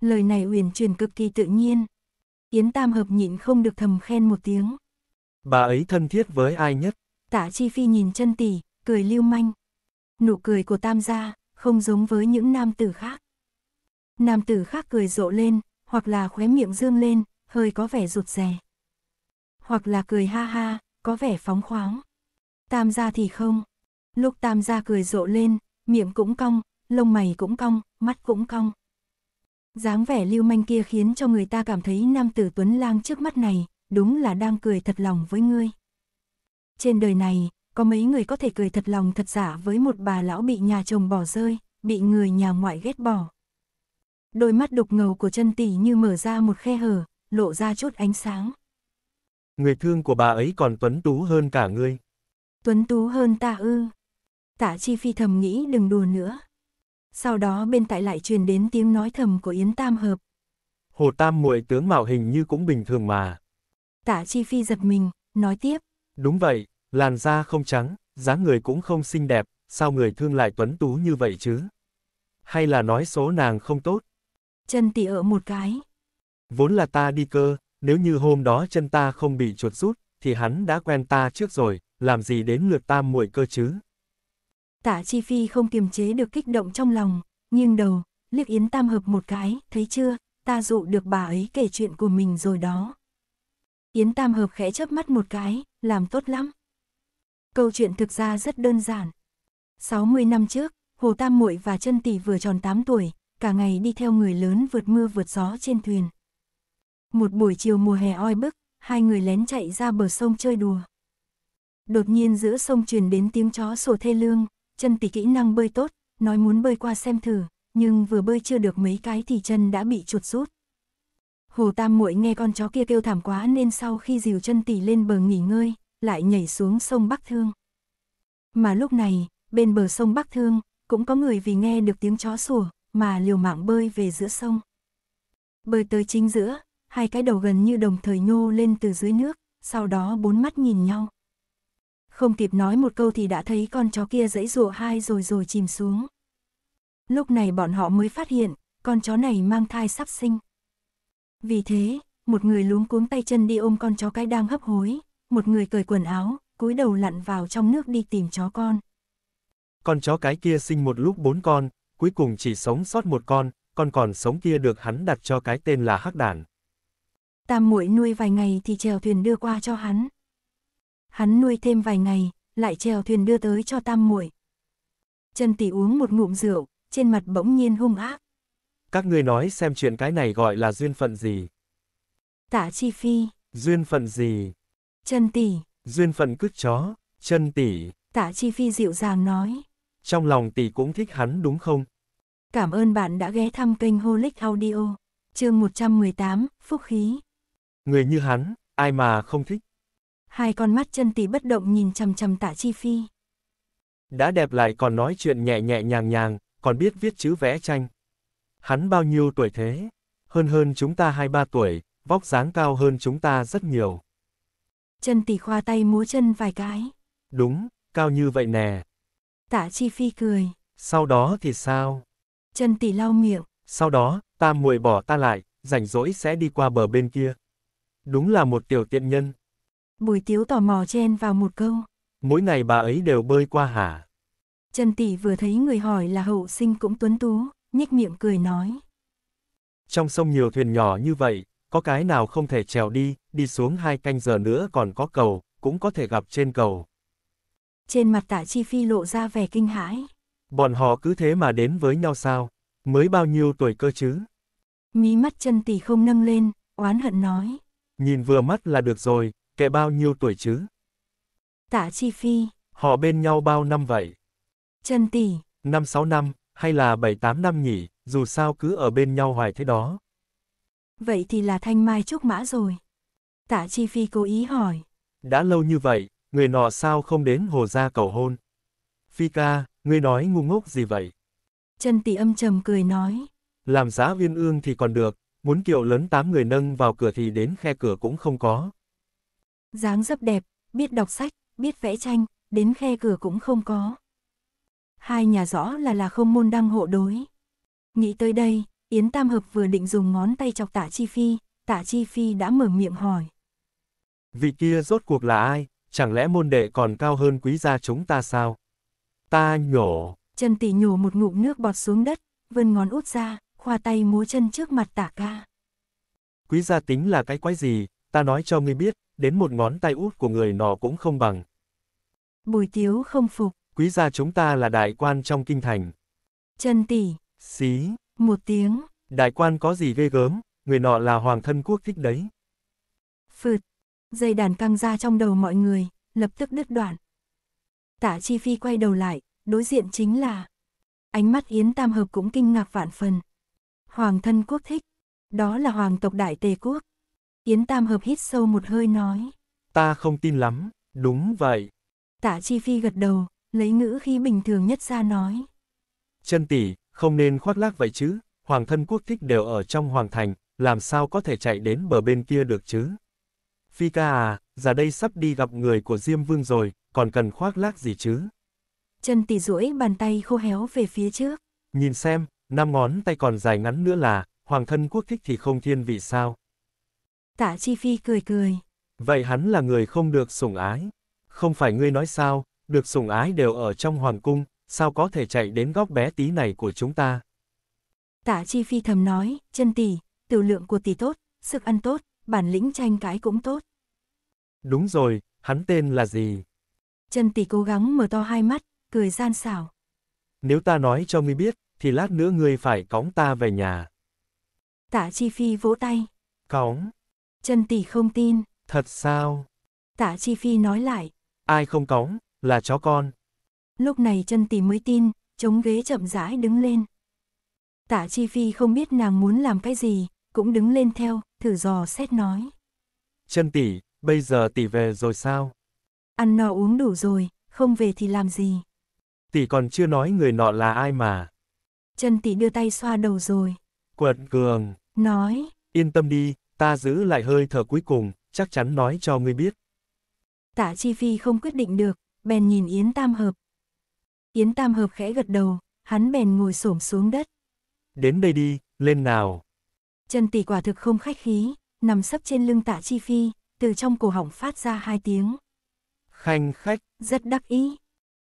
Lời này uyển chuyển cực kỳ tự nhiên. Yến Tam Hợp nhịn không được thầm khen một tiếng. Bà ấy thân thiết với ai nhất? Tạ Chi Phi nhìn chân tỷ, cười lưu manh. Nụ cười của tam gia, không giống với những nam tử khác. Nam tử khác cười rộ lên, hoặc là khóe miệng dương lên, hơi có vẻ rụt rè. Hoặc là cười ha ha, có vẻ phóng khoáng. Tam gia thì không. Lúc tam gia cười rộ lên, miệng cũng cong, lông mày cũng cong, mắt cũng cong. dáng vẻ lưu manh kia khiến cho người ta cảm thấy nam tử tuấn lang trước mắt này, đúng là đang cười thật lòng với ngươi. Trên đời này, có mấy người có thể cười thật lòng thật giả với một bà lão bị nhà chồng bỏ rơi, bị người nhà ngoại ghét bỏ. Đôi mắt đục ngầu của chân tỷ như mở ra một khe hở, lộ ra chút ánh sáng. Người thương của bà ấy còn tuấn tú hơn cả ngươi. Tuấn tú hơn ta ư. Tạ Chi Phi thầm nghĩ đừng đùa nữa. Sau đó bên tại lại truyền đến tiếng nói thầm của Yến Tam Hợp. Hồ Tam muội tướng mạo hình như cũng bình thường mà. Tạ Chi Phi giật mình, nói tiếp. Đúng vậy, Làn da không trắng, dáng người cũng không xinh đẹp, sao người thương lại tuấn tú như vậy chứ? Hay là nói số nàng không tốt? Chân tỷ ở một cái. Vốn là ta đi cơ, nếu như hôm đó chân ta không bị chuột rút, thì hắn đã quen ta trước rồi, làm gì đến lượt ta muội cơ chứ? Tạ Chi Phi không kiềm chế được kích động trong lòng, nghiêng đầu, liếc Yến Tam hợp một cái, thấy chưa, ta dụ được bà ấy kể chuyện của mình rồi đó. Yến Tam hợp khẽ chớp mắt một cái, làm tốt lắm. Câu chuyện thực ra rất đơn giản. 60 năm trước, Hồ Tam Muội và Chân Tỷ vừa tròn 8 tuổi, cả ngày đi theo người lớn vượt mưa vượt gió trên thuyền. Một buổi chiều mùa hè oi bức, hai người lén chạy ra bờ sông chơi đùa. Đột nhiên giữa sông truyền đến tiếng chó sủa thê lương, Chân Tỷ kỹ năng bơi tốt, nói muốn bơi qua xem thử, nhưng vừa bơi chưa được mấy cái thì chân đã bị chuột rút. Hồ Tam Muội nghe con chó kia kêu thảm quá nên sau khi dìu Chân Tỷ lên bờ nghỉ ngơi, lại nhảy xuống sông Bắc Thương. Mà lúc này, bên bờ sông Bắc Thương, cũng có người vì nghe được tiếng chó sủa, mà liều mạng bơi về giữa sông. Bơi tới chính giữa, hai cái đầu gần như đồng thời nhô lên từ dưới nước, sau đó bốn mắt nhìn nhau. Không kịp nói một câu thì đã thấy con chó kia dãy rụa hai rồi rồi chìm xuống. Lúc này bọn họ mới phát hiện, con chó này mang thai sắp sinh. Vì thế, một người luống cuống tay chân đi ôm con chó cái đang hấp hối, một người cởi quần áo, cúi đầu lặn vào trong nước đi tìm chó con. Con chó cái kia sinh một lúc bốn con, cuối cùng chỉ sống sót một con, con còn sống kia được hắn đặt cho cái tên là Hắc Đản. Tam muội nuôi vài ngày thì chèo thuyền đưa qua cho hắn. Hắn nuôi thêm vài ngày, lại chèo thuyền đưa tới cho Tam muội. Trần Tỷ uống một ngụm rượu, trên mặt bỗng nhiên hung ác. Các ngươi nói xem chuyện cái này gọi là duyên phận gì? Tả Chi Phi. Duyên phận gì? Trần tỷ. Duyên phận cứt chó, Trần tỷ. Tạ Chi Phi dịu dàng nói. Trong lòng tỷ cũng thích hắn đúng không? Cảm ơn bạn đã ghé thăm kênh Holic Audio. Chương 118, Phúc khí. Người như hắn, ai mà không thích. Hai con mắt chân tỷ bất động nhìn chằm chằm Tạ Chi Phi. Đã đẹp lại còn nói chuyện nhẹ nhẹ nhàng nhàng, còn biết viết chữ vẽ tranh. Hắn bao nhiêu tuổi thế? Hơn hơn chúng ta hai ba tuổi, vóc dáng cao hơn chúng ta rất nhiều chân tỷ khoa tay múa chân vài cái. Đúng, cao như vậy nè. Tạ Chi Phi cười. Sau đó thì sao? Chân tỷ lau miệng. Sau đó, ta muội bỏ ta lại, rảnh rỗi sẽ đi qua bờ bên kia. Đúng là một tiểu tiện nhân. Bùi tiếu tò mò chen vào một câu. Mỗi ngày bà ấy đều bơi qua hả? Trần Tỷ vừa thấy người hỏi là hậu sinh cũng tuấn tú, nhếch miệng cười nói. Trong sông nhiều thuyền nhỏ như vậy, có cái nào không thể trèo đi, đi xuống hai canh giờ nữa còn có cầu, cũng có thể gặp trên cầu. Trên mặt tạ Chi Phi lộ ra vẻ kinh hãi. Bọn họ cứ thế mà đến với nhau sao? Mới bao nhiêu tuổi cơ chứ? Mí mắt chân tỷ không nâng lên, oán hận nói. Nhìn vừa mắt là được rồi, kệ bao nhiêu tuổi chứ? Tạ Chi Phi. Họ bên nhau bao năm vậy? Chân tỷ. Năm sáu năm, hay là bảy tám năm nhỉ, dù sao cứ ở bên nhau hoài thế đó vậy thì là thanh mai trúc mã rồi. Tạ Chi Phi cố ý hỏi. Đã lâu như vậy, người nọ sao không đến hồ gia cầu hôn? Phi ca, ngươi nói ngu ngốc gì vậy? Trần Tỷ âm trầm cười nói. Làm giá viên ương thì còn được, muốn kiệu lớn tám người nâng vào cửa thì đến khe cửa cũng không có. dáng dấp đẹp, biết đọc sách, biết vẽ tranh, đến khe cửa cũng không có. Hai nhà rõ là là không môn đăng hộ đối. Nghĩ tới đây, Yến Tam Hợp vừa định dùng ngón tay chọc Tạ Chi Phi, Tạ Chi Phi đã mở miệng hỏi. Vị kia rốt cuộc là ai, chẳng lẽ môn đệ còn cao hơn quý gia chúng ta sao? Ta nhổ. Trần Tỷ nhổ một ngụm nước bọt xuống đất, vươn ngón út ra, khoa tay múa chân trước mặt Tạ ca. Quý gia tính là cái quái gì, ta nói cho ngươi biết, đến một ngón tay út của người nọ cũng không bằng. Bùi Tiếu không phục. Quý gia chúng ta là đại quan trong kinh thành. Trần Tỷ. Xí. Một tiếng. Đại quan có gì ghê gớm, người nọ là hoàng thân quốc thích đấy. Phượt. Dây đàn căng ra trong đầu mọi người, lập tức đứt đoạn. Tả Chi Phi quay đầu lại, đối diện chính là. Ánh mắt Yến Tam Hợp cũng kinh ngạc vạn phần. Hoàng thân quốc thích. Đó là hoàng tộc đại tề quốc. Yến Tam Hợp hít sâu một hơi nói. Ta không tin lắm, đúng vậy. Tả Chi Phi gật đầu, lấy ngữ khi bình thường nhất ra nói. Chân tỷ, không nên khoác lác vậy chứ, hoàng thân quốc thích đều ở trong hoàng thành, làm sao có thể chạy đến bờ bên kia được chứ. Phi ca à, giờ đây sắp đi gặp người của Diêm Vương rồi, còn cần khoác lác gì chứ? Chân tỷ duỗi bàn tay khô héo về phía trước. Nhìn xem, năm ngón tay còn dài ngắn nữa là, hoàng thân quốc thích thì không thiên vị sao? Tạ Chi Phi cười cười. Vậy hắn là người không được sủng ái. Không phải ngươi nói sao, được sủng ái đều ở trong hoàng cung, sao có thể chạy đến góc bé tí này của chúng ta. Tả chi phi thầm nói, chân tỷ, tiểu lượng của tỷ tốt, sức ăn tốt, bản lĩnh tranh cãi cũng tốt. Đúng rồi, hắn tên là gì? Chân tỷ cố gắng mở to hai mắt, cười gian xảo. Nếu ta nói cho ngươi biết, thì lát nữa ngươi phải cõng ta về nhà. Tả Chi Phi vỗ tay. Cõng. Chân tỷ không tin. Thật sao? Tả Chi Phi nói lại. Ai không cõng, là chó con lúc này chân tỷ mới tin, chống ghế chậm rãi đứng lên. Tạ Chi Phi không biết nàng muốn làm cái gì, cũng đứng lên theo, thử dò xét nói. Chân tỷ, bây giờ tỷ về rồi sao? Ăn no uống đủ rồi, không về thì làm gì? Tỷ còn chưa nói người nọ là ai mà. Chân tỷ đưa tay xoa đầu rồi. Quật cường. Nói. Yên tâm đi, ta giữ lại hơi thở cuối cùng, chắc chắn nói cho ngươi biết. Tạ Chi Phi không quyết định được, bèn nhìn Yến Tam Hợp, Yến Tam Hợp khẽ gật đầu, hắn bèn ngồi xổm xuống đất. Đến đây đi, lên nào. Trần Tỷ quả thực không khách khí, nằm sấp trên lưng tạ chi phi, từ trong cổ họng phát ra hai tiếng. Khanh khách. Rất đắc ý.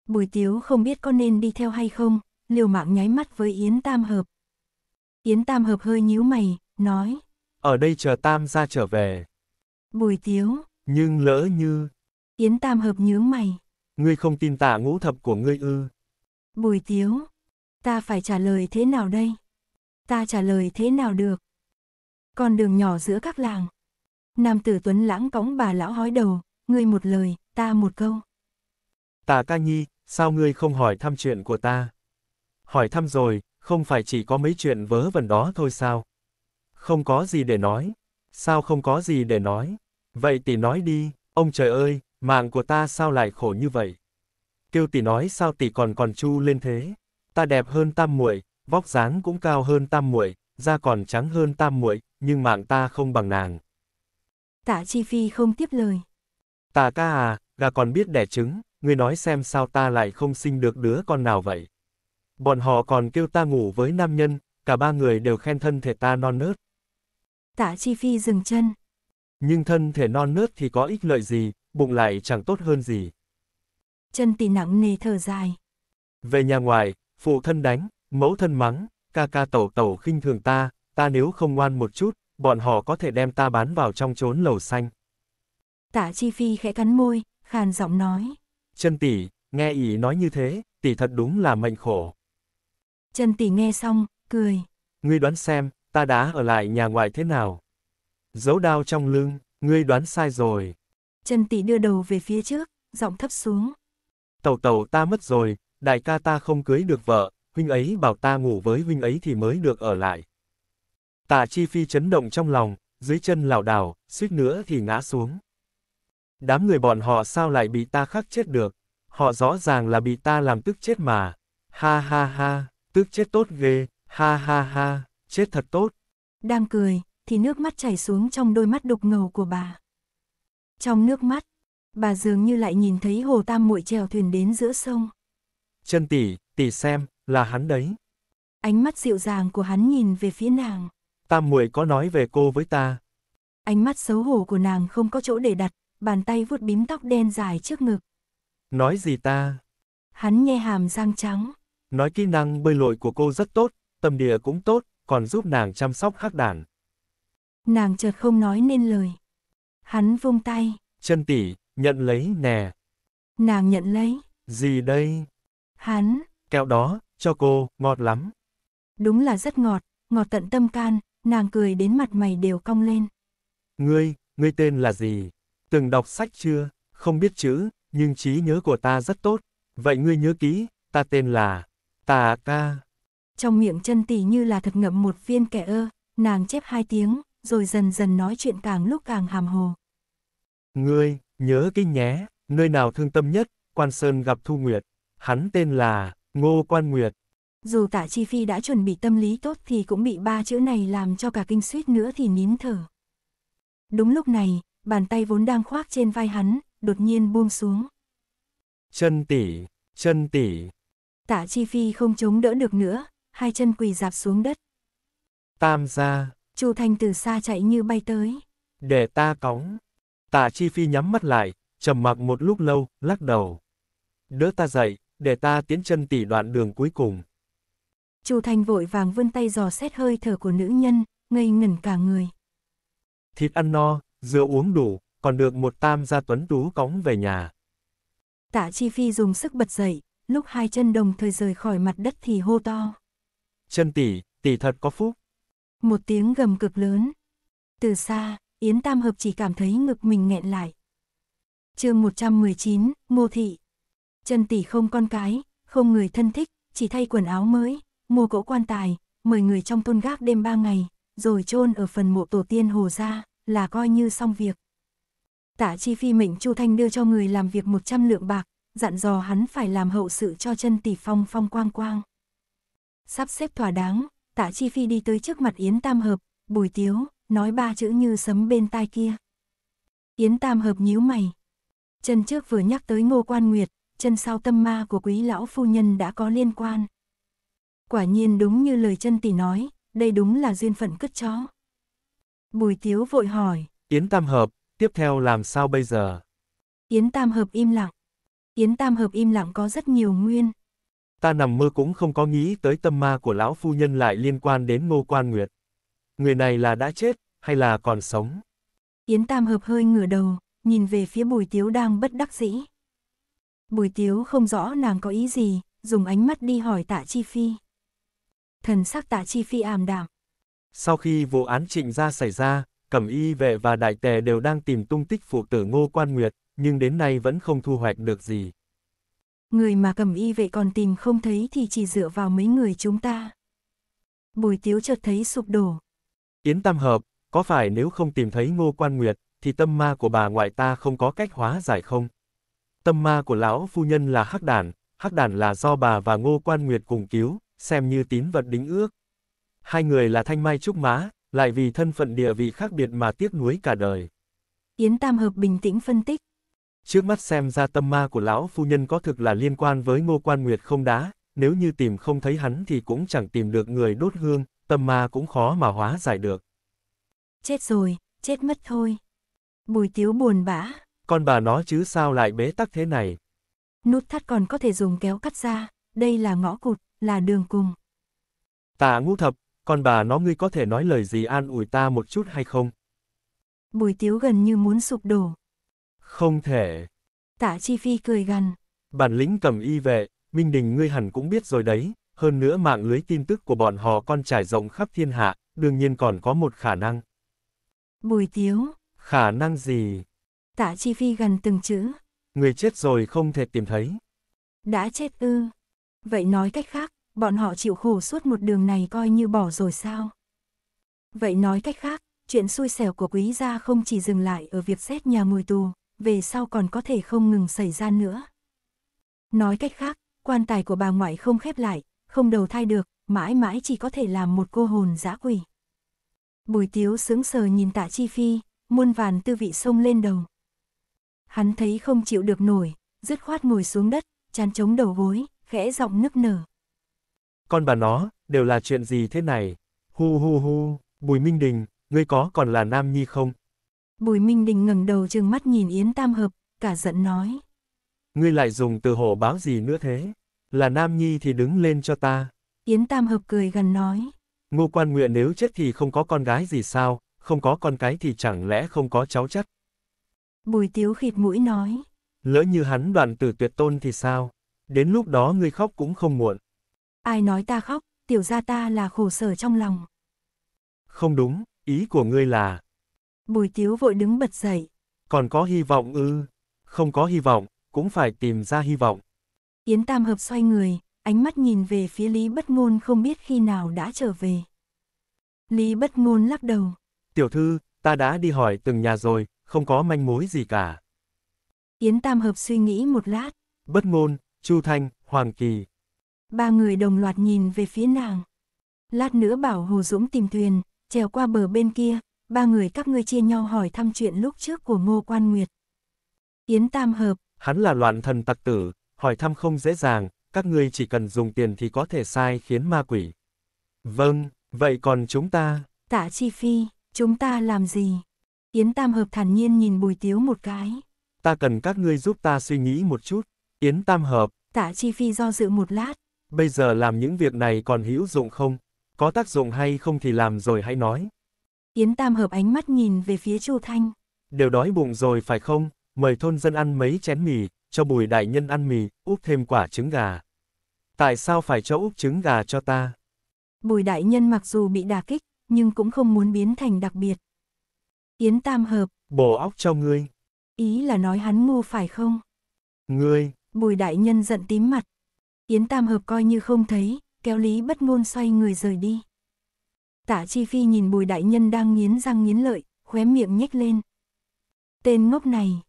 Bùi Tiếu không biết có nên đi theo hay không, liều mạng nháy mắt với Yến Tam Hợp. Yến Tam Hợp hơi nhíu mày, nói. Ở đây chờ Tam ra trở về. Bùi Tiếu. Nhưng lỡ như. Yến Tam Hợp nhướng mày. Ngươi không tin tả ngũ thập của ngươi ư. Bùi Tiếu, ta phải trả lời thế nào đây? Ta trả lời thế nào được? Con đường nhỏ giữa các làng. Nam tử Tuấn lãng cõng bà lão hói đầu, ngươi một lời, ta một câu. Tà ca nhi, sao ngươi không hỏi thăm chuyện của ta? Hỏi thăm rồi, không phải chỉ có mấy chuyện vớ vẩn đó thôi sao? Không có gì để nói. Sao không có gì để nói? Vậy tỷ nói đi, ông trời ơi, mạng của ta sao lại khổ như vậy? Tiêu tỷ nói sao tỷ còn còn chu lên thế? Ta đẹp hơn tam muội, vóc dáng cũng cao hơn tam muội, da còn trắng hơn tam muội, nhưng mạng ta không bằng nàng. Tạ Chi Phi không tiếp lời. Tạ ca à, gà còn biết đẻ trứng, ngươi nói xem sao ta lại không sinh được đứa con nào vậy. Bọn họ còn kêu ta ngủ với nam nhân, cả ba người đều khen thân thể ta non nớt. Tạ Chi Phi dừng chân. Nhưng thân thể non nớt thì có ích lợi gì, bụng lại chẳng tốt hơn gì chân tỷ nặng nề thở dài. Về nhà ngoài, phụ thân đánh, mẫu thân mắng, ca ca tẩu tẩu khinh thường ta, ta nếu không ngoan một chút, bọn họ có thể đem ta bán vào trong chốn lầu xanh. Tạ Chi Phi khẽ cắn môi, khàn giọng nói. Chân tỷ, nghe ý nói như thế, tỷ thật đúng là mệnh khổ. Chân tỷ nghe xong, cười. Ngươi đoán xem, ta đã ở lại nhà ngoài thế nào? Giấu đao trong lưng, ngươi đoán sai rồi. Chân tỷ đưa đầu về phía trước, giọng thấp xuống tàu tàu ta mất rồi, đại ca ta không cưới được vợ, huynh ấy bảo ta ngủ với huynh ấy thì mới được ở lại. Tạ Chi Phi chấn động trong lòng, dưới chân lảo đảo, suýt nữa thì ngã xuống. Đám người bọn họ sao lại bị ta khắc chết được, họ rõ ràng là bị ta làm tức chết mà. Ha ha ha, tức chết tốt ghê, ha ha ha, chết thật tốt. Đang cười, thì nước mắt chảy xuống trong đôi mắt đục ngầu của bà. Trong nước mắt, Bà dường như lại nhìn thấy Hồ Tam muội chèo thuyền đến giữa sông. Chân tỷ, tỷ xem, là hắn đấy. Ánh mắt dịu dàng của hắn nhìn về phía nàng. Tam muội có nói về cô với ta. Ánh mắt xấu hổ của nàng không có chỗ để đặt, bàn tay vuốt bím tóc đen dài trước ngực. Nói gì ta? Hắn nghe hàm răng trắng. Nói kỹ năng bơi lội của cô rất tốt, tâm địa cũng tốt, còn giúp nàng chăm sóc hắc đàn. Nàng chợt không nói nên lời. Hắn vung tay. Chân tỷ, Nhận lấy nè. Nàng nhận lấy. Gì đây? Hắn. Kẹo đó, cho cô, ngọt lắm. Đúng là rất ngọt, ngọt tận tâm can, nàng cười đến mặt mày đều cong lên. Ngươi, ngươi tên là gì? Từng đọc sách chưa? Không biết chữ, nhưng trí nhớ của ta rất tốt. Vậy ngươi nhớ kỹ, ta tên là... Tà ca. Trong miệng chân tỷ như là thật ngậm một viên kẻ ơ, nàng chép hai tiếng, rồi dần dần nói chuyện càng lúc càng hàm hồ. Ngươi, Nhớ kỹ nhé, nơi nào thương tâm nhất, Quan Sơn gặp Thu Nguyệt. Hắn tên là Ngô Quan Nguyệt. Dù Tạ Chi Phi đã chuẩn bị tâm lý tốt thì cũng bị ba chữ này làm cho cả kinh suýt nữa thì nín thở. Đúng lúc này, bàn tay vốn đang khoác trên vai hắn, đột nhiên buông xuống. Chân tỷ, chân tỷ. Tạ Chi Phi không chống đỡ được nữa, hai chân quỳ dạp xuống đất. Tam gia. Chu thanh từ xa chạy như bay tới. Để ta cõng. Tạ Chi Phi nhắm mắt lại, trầm mặc một lúc lâu, lắc đầu. Đỡ ta dậy, để ta tiến chân tỉ đoạn đường cuối cùng. Chu Thanh vội vàng vươn tay dò xét hơi thở của nữ nhân, ngây ngẩn cả người. Thịt ăn no, dưa uống đủ, còn được một tam gia tuấn tú cõng về nhà. Tạ Chi Phi dùng sức bật dậy, lúc hai chân đồng thời rời khỏi mặt đất thì hô to. Chân tỷ, tỷ thật có phúc. Một tiếng gầm cực lớn. Từ xa, Yến Tam Hợp chỉ cảm thấy ngực mình nghẹn lại. chương 119, Mô Thị. Trần Tỷ không con cái, không người thân thích, chỉ thay quần áo mới, mua cỗ quan tài, mời người trong thôn gác đêm ba ngày, rồi chôn ở phần mộ tổ tiên hồ ra, là coi như xong việc. Tả chi phi mệnh Chu Thanh đưa cho người làm việc 100 lượng bạc, dặn dò hắn phải làm hậu sự cho chân tỷ phong phong quang quang. Sắp xếp thỏa đáng, tả chi phi đi tới trước mặt Yến Tam Hợp, bùi tiếu, nói ba chữ như sấm bên tai kia. Yến Tam hợp nhíu mày. Chân trước vừa nhắc tới Ngô Quan Nguyệt, chân sau tâm ma của quý lão phu nhân đã có liên quan. Quả nhiên đúng như lời chân tỷ nói, đây đúng là duyên phận cất chó. Bùi Tiếu vội hỏi. Yến Tam Hợp, tiếp theo làm sao bây giờ? Yến Tam Hợp im lặng. Yến Tam Hợp im lặng có rất nhiều nguyên. Ta nằm mơ cũng không có nghĩ tới tâm ma của lão phu nhân lại liên quan đến ngô quan nguyệt người này là đã chết, hay là còn sống? Yến Tam Hợp hơi ngửa đầu, nhìn về phía Bùi Tiếu đang bất đắc dĩ. Bùi Tiếu không rõ nàng có ý gì, dùng ánh mắt đi hỏi tạ Chi Phi. Thần sắc tạ Chi Phi ảm đạm. Sau khi vụ án trịnh gia xảy ra, Cẩm Y Vệ và Đại Tề đều đang tìm tung tích phụ tử Ngô Quan Nguyệt, nhưng đến nay vẫn không thu hoạch được gì. Người mà Cẩm Y Vệ còn tìm không thấy thì chỉ dựa vào mấy người chúng ta. Bùi Tiếu chợt thấy sụp đổ, Yến Tam Hợp, có phải nếu không tìm thấy Ngô Quan Nguyệt, thì tâm ma của bà ngoại ta không có cách hóa giải không? Tâm ma của lão phu nhân là hắc đàn, hắc đàn là do bà và Ngô Quan Nguyệt cùng cứu, xem như tín vật đính ước. Hai người là thanh mai trúc mã, lại vì thân phận địa vị khác biệt mà tiếc nuối cả đời. Yến Tam Hợp bình tĩnh phân tích. Trước mắt xem ra tâm ma của lão phu nhân có thực là liên quan với Ngô Quan Nguyệt không đá, nếu như tìm không thấy hắn thì cũng chẳng tìm được người đốt hương, tâm ma cũng khó mà hóa giải được. Chết rồi, chết mất thôi. Bùi tiếu buồn bã. Con bà nó chứ sao lại bế tắc thế này. Nút thắt còn có thể dùng kéo cắt ra, đây là ngõ cụt, là đường cùng. Tạ ngũ thập, con bà nó ngươi có thể nói lời gì an ủi ta một chút hay không? Bùi tiếu gần như muốn sụp đổ. Không thể. Tạ chi phi cười gằn. Bản lĩnh cầm y vệ, Minh Đình ngươi hẳn cũng biết rồi đấy hơn nữa mạng lưới tin tức của bọn họ con trải rộng khắp thiên hạ, đương nhiên còn có một khả năng. Bùi tiếu. Khả năng gì? Tạ Chi Phi gần từng chữ. Người chết rồi không thể tìm thấy. Đã chết ư. Vậy nói cách khác, bọn họ chịu khổ suốt một đường này coi như bỏ rồi sao? Vậy nói cách khác, chuyện xui xẻo của quý gia không chỉ dừng lại ở việc xét nhà mùi tù, về sau còn có thể không ngừng xảy ra nữa. Nói cách khác, quan tài của bà ngoại không khép lại, không đầu thai được, mãi mãi chỉ có thể làm một cô hồn dã quỷ. Bùi tiếu sướng sờ nhìn tạ chi phi, muôn vàn tư vị sông lên đầu. Hắn thấy không chịu được nổi, dứt khoát ngồi xuống đất, chán chống đầu gối, khẽ giọng nức nở. Con bà nó, đều là chuyện gì thế này? Hu hu hu, Bùi Minh Đình, ngươi có còn là nam nhi không? Bùi Minh Đình ngẩng đầu trừng mắt nhìn Yến Tam Hợp, cả giận nói. Ngươi lại dùng từ hổ báo gì nữa thế? là nam nhi thì đứng lên cho ta. Yến Tam Hợp cười gần nói. Ngô quan nguyện nếu chết thì không có con gái gì sao, không có con cái thì chẳng lẽ không có cháu chắc. Bùi tiếu khịt mũi nói. Lỡ như hắn đoạn tử tuyệt tôn thì sao, đến lúc đó ngươi khóc cũng không muộn. Ai nói ta khóc, tiểu gia ta là khổ sở trong lòng. Không đúng, ý của ngươi là... Bùi tiếu vội đứng bật dậy. Còn có hy vọng ư, không có hy vọng, cũng phải tìm ra hy vọng. Yến Tam Hợp xoay người, ánh mắt nhìn về phía Lý Bất Ngôn không biết khi nào đã trở về. Lý Bất Ngôn lắc đầu. Tiểu thư, ta đã đi hỏi từng nhà rồi, không có manh mối gì cả. Yến Tam Hợp suy nghĩ một lát. Bất Ngôn, Chu Thanh, Hoàng Kỳ. Ba người đồng loạt nhìn về phía nàng. Lát nữa bảo Hồ Dũng tìm thuyền, trèo qua bờ bên kia, ba người các ngươi chia nhau hỏi thăm chuyện lúc trước của Ngô Quan Nguyệt. Yến Tam Hợp. Hắn là loạn thần tặc tử, hỏi thăm không dễ dàng, các ngươi chỉ cần dùng tiền thì có thể sai khiến ma quỷ. Vâng, vậy còn chúng ta? Tạ Chi Phi, chúng ta làm gì? Yến Tam Hợp thản nhiên nhìn Bùi Tiếu một cái. Ta cần các ngươi giúp ta suy nghĩ một chút. Yến Tam Hợp. Tạ Chi Phi do dự một lát. Bây giờ làm những việc này còn hữu dụng không? Có tác dụng hay không thì làm rồi hãy nói. Yến Tam Hợp ánh mắt nhìn về phía Chu Thanh. Đều đói bụng rồi phải không? Mời thôn dân ăn mấy chén mì, cho bùi đại nhân ăn mì, úp thêm quả trứng gà. Tại sao phải cho úp trứng gà cho ta? Bùi đại nhân mặc dù bị đà kích, nhưng cũng không muốn biến thành đặc biệt. Yến tam hợp. Bổ óc cho ngươi. Ý là nói hắn ngu phải không? Ngươi. Bùi đại nhân giận tím mặt. Yến tam hợp coi như không thấy, kéo lý bất ngôn xoay người rời đi. Tả chi phi nhìn bùi đại nhân đang nghiến răng nghiến lợi, khóe miệng nhếch lên. Tên ngốc này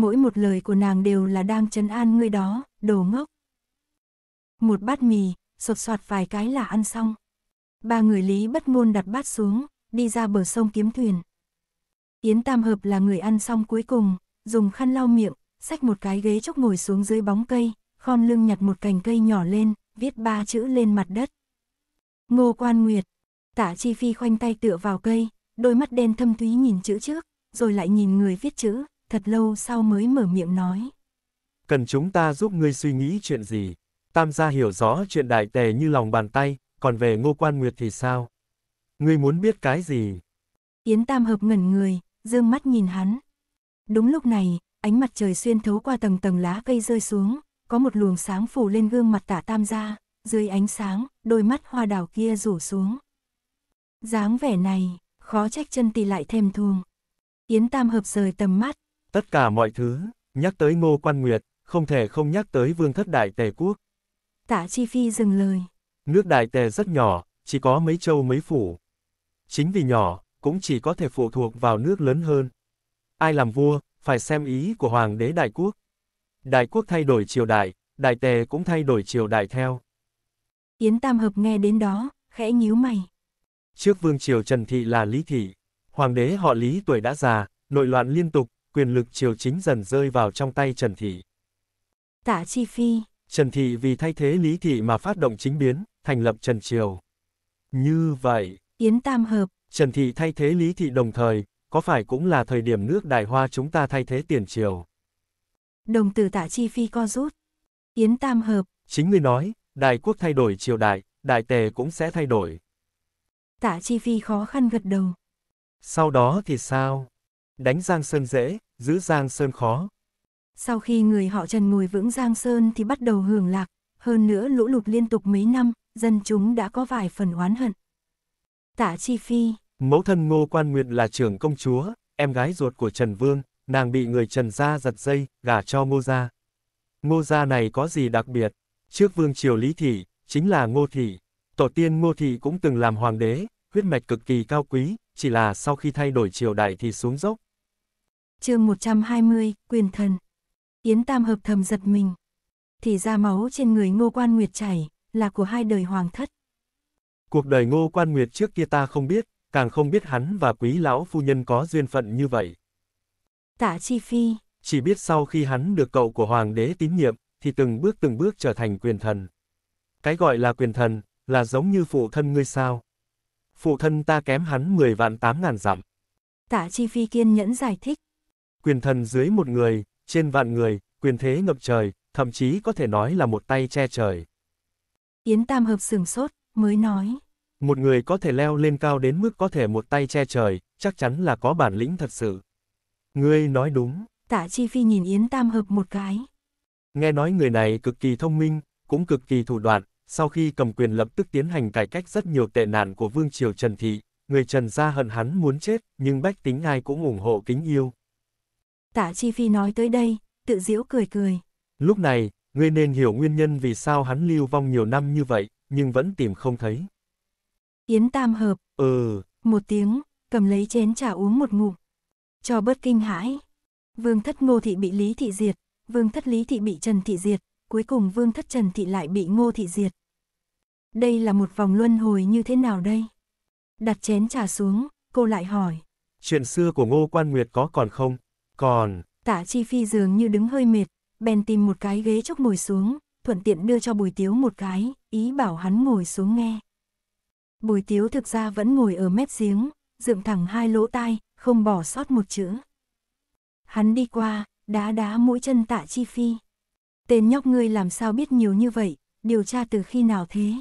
mỗi một lời của nàng đều là đang chấn an ngươi đó, đồ ngốc. Một bát mì, sột soạt vài cái là ăn xong. Ba người Lý bất ngôn đặt bát xuống, đi ra bờ sông kiếm thuyền. Yến Tam Hợp là người ăn xong cuối cùng, dùng khăn lau miệng, xách một cái ghế chốc ngồi xuống dưới bóng cây, khom lưng nhặt một cành cây nhỏ lên, viết ba chữ lên mặt đất. Ngô Quan Nguyệt, Tả Chi Phi khoanh tay tựa vào cây, đôi mắt đen thâm thúy nhìn chữ trước, rồi lại nhìn người viết chữ, thật lâu sau mới mở miệng nói. Cần chúng ta giúp ngươi suy nghĩ chuyện gì? Tam gia hiểu rõ chuyện đại tề như lòng bàn tay, còn về ngô quan nguyệt thì sao? Ngươi muốn biết cái gì? Yến Tam hợp ngẩn người, dương mắt nhìn hắn. Đúng lúc này, ánh mặt trời xuyên thấu qua tầng tầng lá cây rơi xuống, có một luồng sáng phủ lên gương mặt tả tam gia, dưới ánh sáng, đôi mắt hoa đào kia rủ xuống. dáng vẻ này, khó trách chân tì lại thèm thuồng. Yến Tam hợp rời tầm mắt, tất cả mọi thứ, nhắc tới Ngô Quan Nguyệt, không thể không nhắc tới vương thất đại tề quốc. Tạ Chi Phi dừng lời. Nước đại tề rất nhỏ, chỉ có mấy châu mấy phủ. Chính vì nhỏ, cũng chỉ có thể phụ thuộc vào nước lớn hơn. Ai làm vua, phải xem ý của Hoàng đế Đại Quốc. Đại Quốc thay đổi triều đại, Đại Tề cũng thay đổi triều đại theo. Yến Tam Hợp nghe đến đó, khẽ nhíu mày. Trước vương triều Trần Thị là Lý Thị. Hoàng đế họ Lý tuổi đã già, nội loạn liên tục, quyền lực triều chính dần rơi vào trong tay Trần Thị. Tả Chi Phi Trần Thị vì thay thế Lý Thị mà phát động chính biến, thành lập Trần Triều. Như vậy, Yến Tam Hợp, Trần Thị thay thế Lý Thị đồng thời, có phải cũng là thời điểm nước Đại Hoa chúng ta thay thế tiền triều? Đồng từ Tả Chi Phi co rút. Yến Tam Hợp. Chính người nói, Đại Quốc thay đổi triều đại, Đại Tề cũng sẽ thay đổi. Tả Chi Phi khó khăn gật đầu. Sau đó thì sao? Đánh Giang Sơn dễ, giữ Giang Sơn khó. Sau khi người họ Trần ngồi vững Giang Sơn thì bắt đầu hưởng lạc, hơn nữa lũ lụt liên tục mấy năm, dân chúng đã có vài phần oán hận. Tả Chi Phi Mẫu thân Ngô Quan Nguyệt là trưởng công chúa, em gái ruột của Trần Vương, nàng bị người Trần Gia giật dây, gả cho Ngô Gia. Ngô Gia này có gì đặc biệt? Trước vương triều Lý Thị, chính là Ngô Thị. Tổ tiên Ngô Thị cũng từng làm hoàng đế, huyết mạch cực kỳ cao quý, chỉ là sau khi thay đổi triều đại thì xuống dốc chương 120, quyền thần. Yến Tam hợp thầm giật mình. Thì ra máu trên người ngô quan nguyệt chảy, là của hai đời hoàng thất. Cuộc đời ngô quan nguyệt trước kia ta không biết, càng không biết hắn và quý lão phu nhân có duyên phận như vậy. Tạ Chi Phi. Chỉ biết sau khi hắn được cậu của hoàng đế tín nhiệm, thì từng bước từng bước trở thành quyền thần. Cái gọi là quyền thần, là giống như phụ thân ngươi sao. Phụ thân ta kém hắn 10 vạn 8 ngàn dặm. Tạ Chi Phi kiên nhẫn giải thích quyền thần dưới một người, trên vạn người, quyền thế ngập trời, thậm chí có thể nói là một tay che trời. Yến Tam Hợp sừng sốt, mới nói. Một người có thể leo lên cao đến mức có thể một tay che trời, chắc chắn là có bản lĩnh thật sự. Ngươi nói đúng. Tạ Chi Phi nhìn Yến Tam Hợp một cái. Nghe nói người này cực kỳ thông minh, cũng cực kỳ thủ đoạn, sau khi cầm quyền lập tức tiến hành cải cách rất nhiều tệ nạn của Vương Triều Trần Thị. Người Trần gia hận hắn muốn chết, nhưng bách tính ai cũng ủng hộ kính yêu, Tạ Chi Phi nói tới đây, tự diễu cười cười. Lúc này, ngươi nên hiểu nguyên nhân vì sao hắn lưu vong nhiều năm như vậy, nhưng vẫn tìm không thấy. Yến Tam hợp. Ừ. Một tiếng, cầm lấy chén trà uống một ngụm. Cho bớt kinh hãi. Vương thất ngô thị bị Lý Thị Diệt, vương thất Lý Thị bị Trần Thị Diệt, cuối cùng vương thất Trần Thị lại bị ngô thị diệt. Đây là một vòng luân hồi như thế nào đây? Đặt chén trà xuống, cô lại hỏi. Chuyện xưa của ngô quan nguyệt có còn không? Còn, Tạ Chi Phi dường như đứng hơi mệt, bèn tìm một cái ghế chốc ngồi xuống, thuận tiện đưa cho Bùi Tiếu một cái, ý bảo hắn ngồi xuống nghe. Bùi Tiếu thực ra vẫn ngồi ở mép giếng, dựng thẳng hai lỗ tai, không bỏ sót một chữ. Hắn đi qua, đá đá mũi chân Tạ Chi Phi. Tên nhóc ngươi làm sao biết nhiều như vậy, điều tra từ khi nào thế?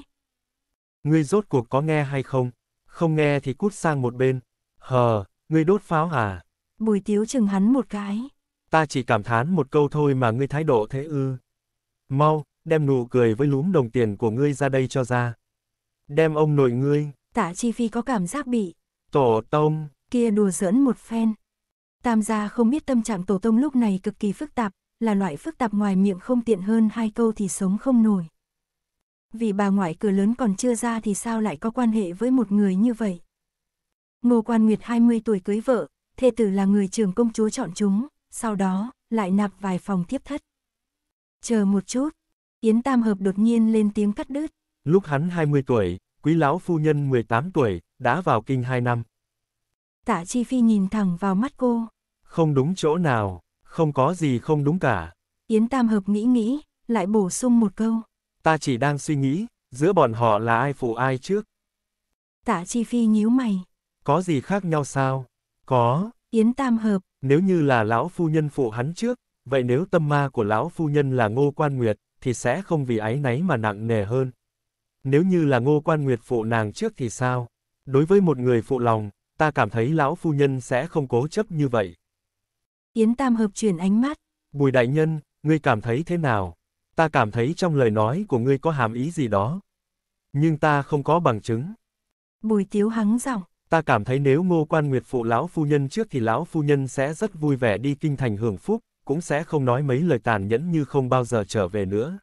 Ngươi rốt cuộc có nghe hay không? Không nghe thì cút sang một bên. Hờ, ngươi đốt pháo hả? À? Bùi tiếu chừng hắn một cái. Ta chỉ cảm thán một câu thôi mà ngươi thái độ thế ư. Mau, đem nụ cười với lúm đồng tiền của ngươi ra đây cho ra. Đem ông nội ngươi. Tạ Chi Phi có cảm giác bị. Tổ tông. Kia đùa giỡn một phen. Tam gia không biết tâm trạng tổ tông lúc này cực kỳ phức tạp, là loại phức tạp ngoài miệng không tiện hơn hai câu thì sống không nổi. Vì bà ngoại cửa lớn còn chưa ra thì sao lại có quan hệ với một người như vậy? Ngô Quan Nguyệt 20 tuổi cưới vợ, thê tử là người trường công chúa chọn chúng, sau đó lại nạp vài phòng tiếp thất. Chờ một chút, Yến Tam Hợp đột nhiên lên tiếng cắt đứt. Lúc hắn 20 tuổi, quý lão phu nhân 18 tuổi, đã vào kinh 2 năm. Tạ Chi Phi nhìn thẳng vào mắt cô. Không đúng chỗ nào, không có gì không đúng cả. Yến Tam Hợp nghĩ nghĩ, lại bổ sung một câu. Ta chỉ đang suy nghĩ, giữa bọn họ là ai phụ ai trước. Tạ Chi Phi nhíu mày. Có gì khác nhau sao? Có. Yến Tam Hợp. Nếu như là lão phu nhân phụ hắn trước, vậy nếu tâm ma của lão phu nhân là Ngô Quan Nguyệt, thì sẽ không vì ái náy mà nặng nề hơn. Nếu như là Ngô Quan Nguyệt phụ nàng trước thì sao? Đối với một người phụ lòng, ta cảm thấy lão phu nhân sẽ không cố chấp như vậy. Yến Tam Hợp chuyển ánh mắt. Bùi đại nhân, ngươi cảm thấy thế nào? Ta cảm thấy trong lời nói của ngươi có hàm ý gì đó. Nhưng ta không có bằng chứng. Bùi Tiếu hắng giọng ta cảm thấy nếu ngô quan nguyệt phụ lão phu nhân trước thì lão phu nhân sẽ rất vui vẻ đi kinh thành hưởng phúc, cũng sẽ không nói mấy lời tàn nhẫn như không bao giờ trở về nữa.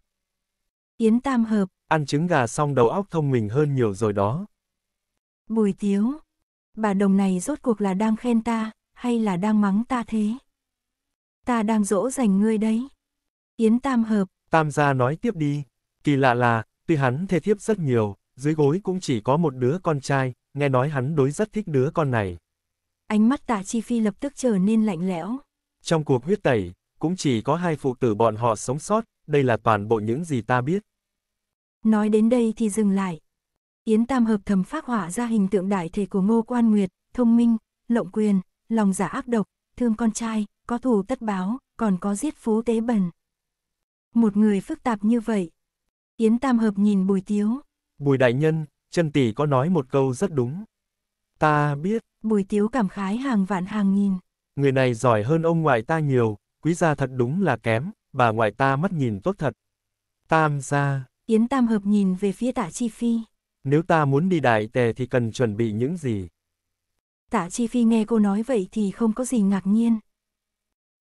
Yến Tam Hợp Ăn trứng gà xong đầu óc thông minh hơn nhiều rồi đó. Bùi Tiếu Bà đồng này rốt cuộc là đang khen ta, hay là đang mắng ta thế? Ta đang dỗ dành ngươi đấy. Yến Tam Hợp Tam gia nói tiếp đi. Kỳ lạ là, tuy hắn thê thiếp rất nhiều, dưới gối cũng chỉ có một đứa con trai, nghe nói hắn đối rất thích đứa con này. Ánh mắt tạ chi phi lập tức trở nên lạnh lẽo. Trong cuộc huyết tẩy, cũng chỉ có hai phụ tử bọn họ sống sót, đây là toàn bộ những gì ta biết. Nói đến đây thì dừng lại. Yến Tam hợp thầm phát hỏa ra hình tượng đại thể của Ngô Quan Nguyệt, thông minh, lộng quyền, lòng giả dạ ác độc, thương con trai, có thù tất báo, còn có giết phú tế bần. Một người phức tạp như vậy. Yến Tam hợp nhìn Bùi Tiếu. Bùi Đại Nhân, chân tỷ có nói một câu rất đúng. Ta biết. Bùi tiếu cảm khái hàng vạn hàng nghìn. Người này giỏi hơn ông ngoại ta nhiều, quý gia thật đúng là kém, bà ngoại ta mắt nhìn tốt thật. Tam gia. Yến Tam Hợp nhìn về phía tạ Chi Phi. Nếu ta muốn đi đại tề thì cần chuẩn bị những gì? Tạ Chi Phi nghe cô nói vậy thì không có gì ngạc nhiên.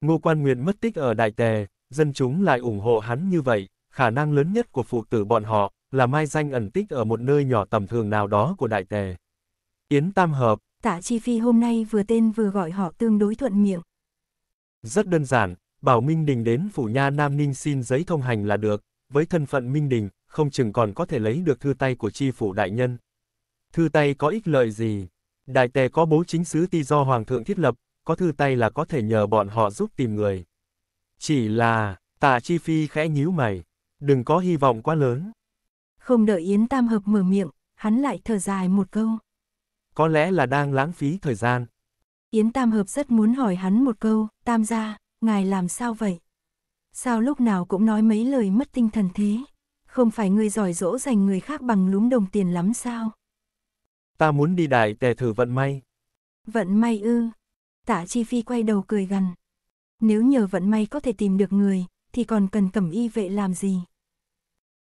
Ngô Quan Nguyệt mất tích ở đại tề, dân chúng lại ủng hộ hắn như vậy, khả năng lớn nhất của phụ tử bọn họ, là mai danh ẩn tích ở một nơi nhỏ tầm thường nào đó của đại tề. Yến Tam Hợp Tạ Chi Phi hôm nay vừa tên vừa gọi họ tương đối thuận miệng. Rất đơn giản, bảo Minh Đình đến phủ nha Nam Ninh xin giấy thông hành là được, với thân phận Minh Đình, không chừng còn có thể lấy được thư tay của chi phủ đại nhân. Thư tay có ích lợi gì? Đại tề có bố chính sứ ti do Hoàng thượng thiết lập, có thư tay là có thể nhờ bọn họ giúp tìm người. Chỉ là, tạ chi phi khẽ nhíu mày, đừng có hy vọng quá lớn. Không đợi Yến Tam Hợp mở miệng, hắn lại thở dài một câu. Có lẽ là đang lãng phí thời gian. Yến Tam Hợp rất muốn hỏi hắn một câu, Tam gia, ngài làm sao vậy? Sao lúc nào cũng nói mấy lời mất tinh thần thế? Không phải người giỏi dỗ dành người khác bằng lúm đồng tiền lắm sao? Ta muốn đi đại tề thử vận may. Vận may ư? Tạ Chi Phi quay đầu cười gằn. Nếu nhờ vận may có thể tìm được người, thì còn cần cẩm y vệ làm gì?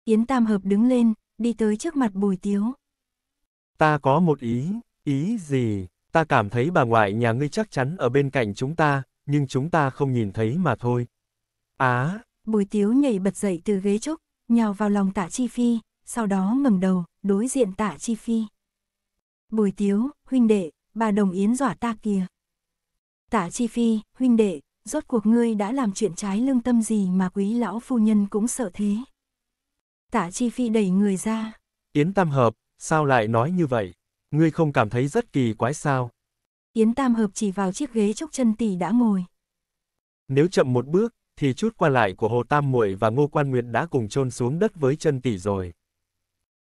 Yến Tam Hợp đứng lên, đi tới trước mặt Bùi Tiếu. Ta có một ý, ý gì? Ta cảm thấy bà ngoại nhà ngươi chắc chắn ở bên cạnh chúng ta, nhưng chúng ta không nhìn thấy mà thôi. Á! À. Bùi Tiếu nhảy bật dậy từ ghế trúc, nhào vào lòng tạ Chi Phi, sau đó ngẩng đầu, đối diện tạ Chi Phi. Bùi Tiếu, huynh đệ, bà đồng yến dọa ta kìa. Tạ Chi Phi, huynh đệ, rốt cuộc ngươi đã làm chuyện trái lương tâm gì mà quý lão phu nhân cũng sợ thế. Tạ Chi Phi đẩy người ra. Yến Tam Hợp, sao lại nói như vậy? Ngươi không cảm thấy rất kỳ quái sao? Yến Tam Hợp chỉ vào chiếc ghế chốc chân tỷ đã ngồi. Nếu chậm một bước, thì chút qua lại của Hồ Tam Muội và Ngô Quan Nguyệt đã cùng chôn xuống đất với chân tỷ rồi.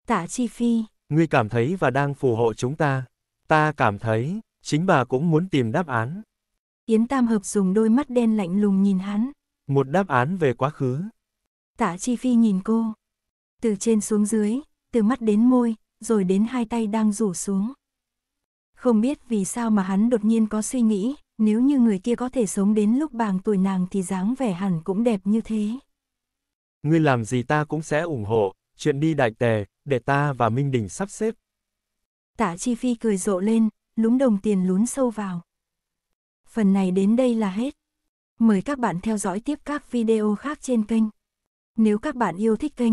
Tạ Chi Phi. Ngươi cảm thấy và đang phù hộ chúng ta. Ta cảm thấy, chính bà cũng muốn tìm đáp án. Yến Tam Hợp dùng đôi mắt đen lạnh lùng nhìn hắn. Một đáp án về quá khứ. Tạ Chi Phi nhìn cô từ trên xuống dưới, từ mắt đến môi, rồi đến hai tay đang rủ xuống. Không biết vì sao mà hắn đột nhiên có suy nghĩ, nếu như người kia có thể sống đến lúc bàng tuổi nàng thì dáng vẻ hẳn cũng đẹp như thế. Ngươi làm gì ta cũng sẽ ủng hộ, chuyện đi đại tề, để ta và Minh Đình sắp xếp. Tạ Chi Phi cười rộ lên, lúng đồng tiền lún sâu vào. Phần này đến đây là hết. Mời các bạn theo dõi tiếp các video khác trên kênh. Nếu các bạn yêu thích kênh,